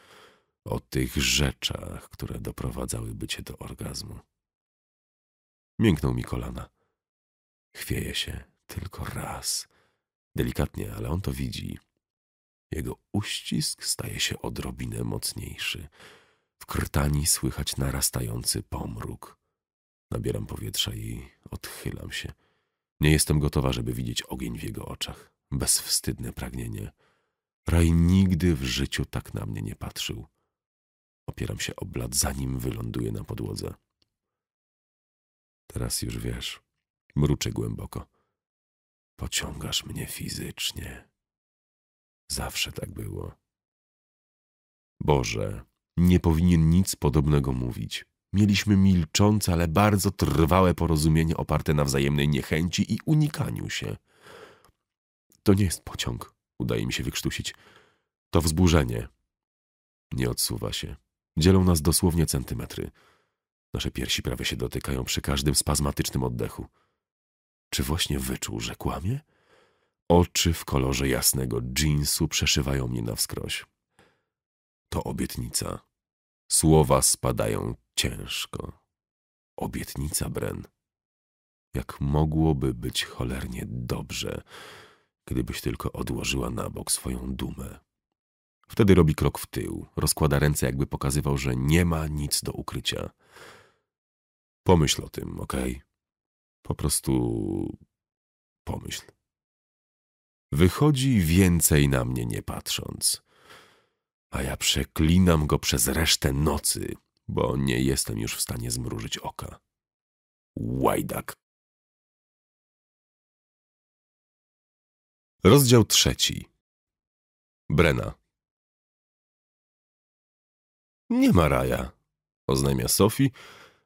o tych rzeczach, które doprowadzałyby cię do orgazmu. Mięknął mi kolana. Chwieje się tylko raz. Delikatnie, ale on to widzi. Jego uścisk staje się odrobinę mocniejszy. W krtani słychać narastający pomruk. Nabieram powietrza i odchylam się. Nie jestem gotowa, żeby widzieć ogień w jego oczach. Bezwstydne pragnienie. Raj nigdy w życiu tak na mnie nie patrzył. Opieram się o blat, zanim wyląduje na podłodze. Teraz już wiesz. Mruczę głęboko. Pociągasz mnie fizycznie. Zawsze tak było. Boże, nie powinien nic podobnego mówić. Mieliśmy milczące, ale bardzo trwałe porozumienie oparte na wzajemnej niechęci i unikaniu się. To nie jest pociąg, udaje mi się wykrztusić. To wzburzenie. Nie odsuwa się. Dzielą nas dosłownie centymetry. Nasze piersi prawie się dotykają przy każdym spazmatycznym oddechu. Czy właśnie wyczuł, że kłamie? Oczy w kolorze jasnego dżinsu przeszywają mnie na wskroś. To obietnica. Słowa spadają ciężko. Obietnica, Bren. Jak mogłoby być cholernie dobrze, gdybyś tylko odłożyła na bok swoją dumę. Wtedy robi krok w tył, rozkłada ręce, jakby pokazywał, że nie ma nic do ukrycia. Pomyśl o tym, okej? Okay? Po prostu pomyśl. Wychodzi więcej na mnie nie patrząc. A ja przeklinam go przez resztę nocy, bo nie jestem już w stanie zmrużyć oka. Łajdak. Rozdział trzeci. Brena. Nie ma raja, oznajmia Sophie,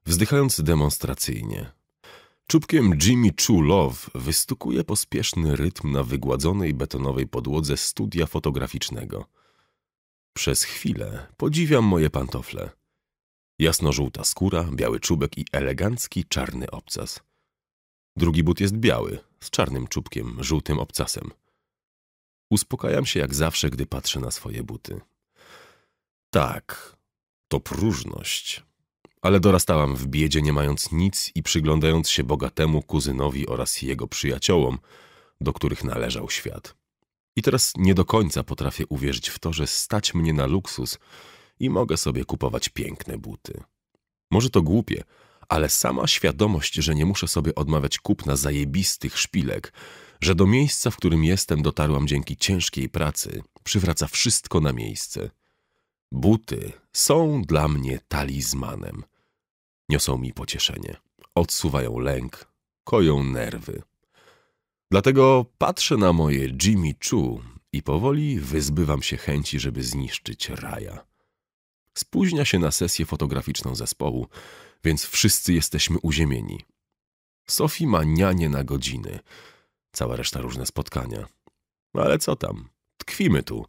wzdychając demonstracyjnie. Czubkiem Jimmy Chu Love wystukuje pospieszny rytm na wygładzonej betonowej podłodze studia fotograficznego. Przez chwilę podziwiam moje pantofle. Jasnożółta skóra, biały czubek i elegancki czarny obcas. Drugi but jest biały, z czarnym czubkiem, żółtym obcasem. Uspokajam się jak zawsze, gdy patrzę na swoje buty. Tak, to próżność ale dorastałam w biedzie, nie mając nic i przyglądając się bogatemu kuzynowi oraz jego przyjaciołom, do których należał świat. I teraz nie do końca potrafię uwierzyć w to, że stać mnie na luksus i mogę sobie kupować piękne buty. Może to głupie, ale sama świadomość, że nie muszę sobie odmawiać kupna zajebistych szpilek, że do miejsca, w którym jestem, dotarłam dzięki ciężkiej pracy, przywraca wszystko na miejsce. Buty są dla mnie talizmanem. Niosą mi pocieszenie, odsuwają lęk, koją nerwy. Dlatego patrzę na moje Jimmy Choo i powoli wyzbywam się chęci, żeby zniszczyć raja. Spóźnia się na sesję fotograficzną zespołu, więc wszyscy jesteśmy uziemieni. Sophie ma nianie na godziny, cała reszta różne spotkania. Ale co tam? Tkwimy tu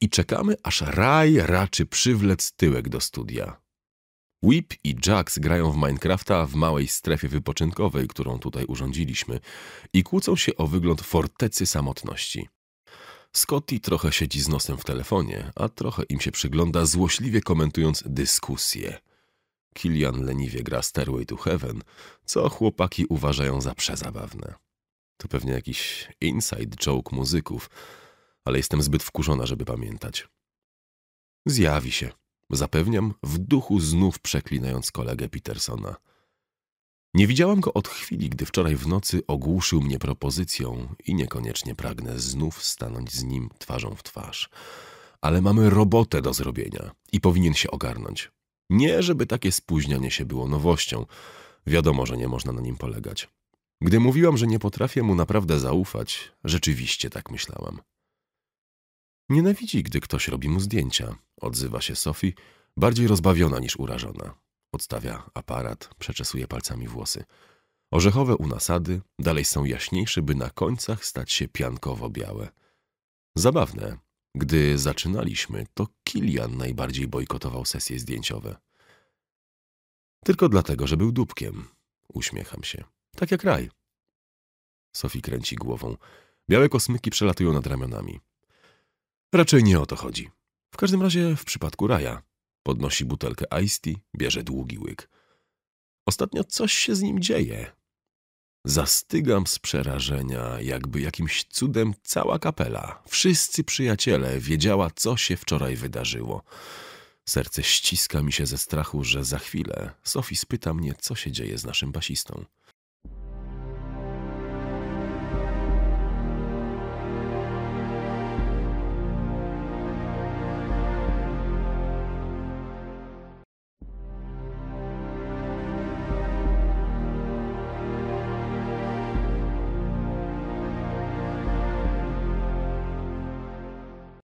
i czekamy, aż raj raczy przywlec tyłek do studia. Whip i Jax grają w Minecrafta w małej strefie wypoczynkowej, którą tutaj urządziliśmy, i kłócą się o wygląd fortecy samotności. Scotty trochę siedzi z nosem w telefonie, a trochę im się przygląda, złośliwie komentując dyskusję. Kilian leniwie gra Stairway to Heaven, co chłopaki uważają za przezabawne. To pewnie jakiś inside joke muzyków, ale jestem zbyt wkurzona, żeby pamiętać. Zjawi się, Zapewniam, w duchu znów przeklinając kolegę Petersona. Nie widziałam go od chwili, gdy wczoraj w nocy ogłuszył mnie propozycją i niekoniecznie pragnę znów stanąć z nim twarzą w twarz. Ale mamy robotę do zrobienia i powinien się ogarnąć. Nie, żeby takie spóźnianie się było nowością. Wiadomo, że nie można na nim polegać. Gdy mówiłam, że nie potrafię mu naprawdę zaufać, rzeczywiście tak myślałam. Nienawidzi, gdy ktoś robi mu zdjęcia, odzywa się Sophie, bardziej rozbawiona niż urażona. Odstawia aparat, przeczesuje palcami włosy. Orzechowe u nasady dalej są jaśniejsze, by na końcach stać się piankowo białe. Zabawne. Gdy zaczynaliśmy, to Kilian najbardziej bojkotował sesje zdjęciowe. Tylko dlatego, że był dupkiem. Uśmiecham się. Tak jak raj. Sophie kręci głową. Białe kosmyki przelatują nad ramionami. Raczej nie o to chodzi. W każdym razie w przypadku Raja. Podnosi butelkę iced tea, bierze długi łyk. Ostatnio coś się z nim dzieje. Zastygam z przerażenia, jakby jakimś cudem cała kapela, wszyscy przyjaciele wiedziała, co się wczoraj wydarzyło. Serce ściska mi się ze strachu, że za chwilę Sophie spyta mnie, co się dzieje z naszym basistą.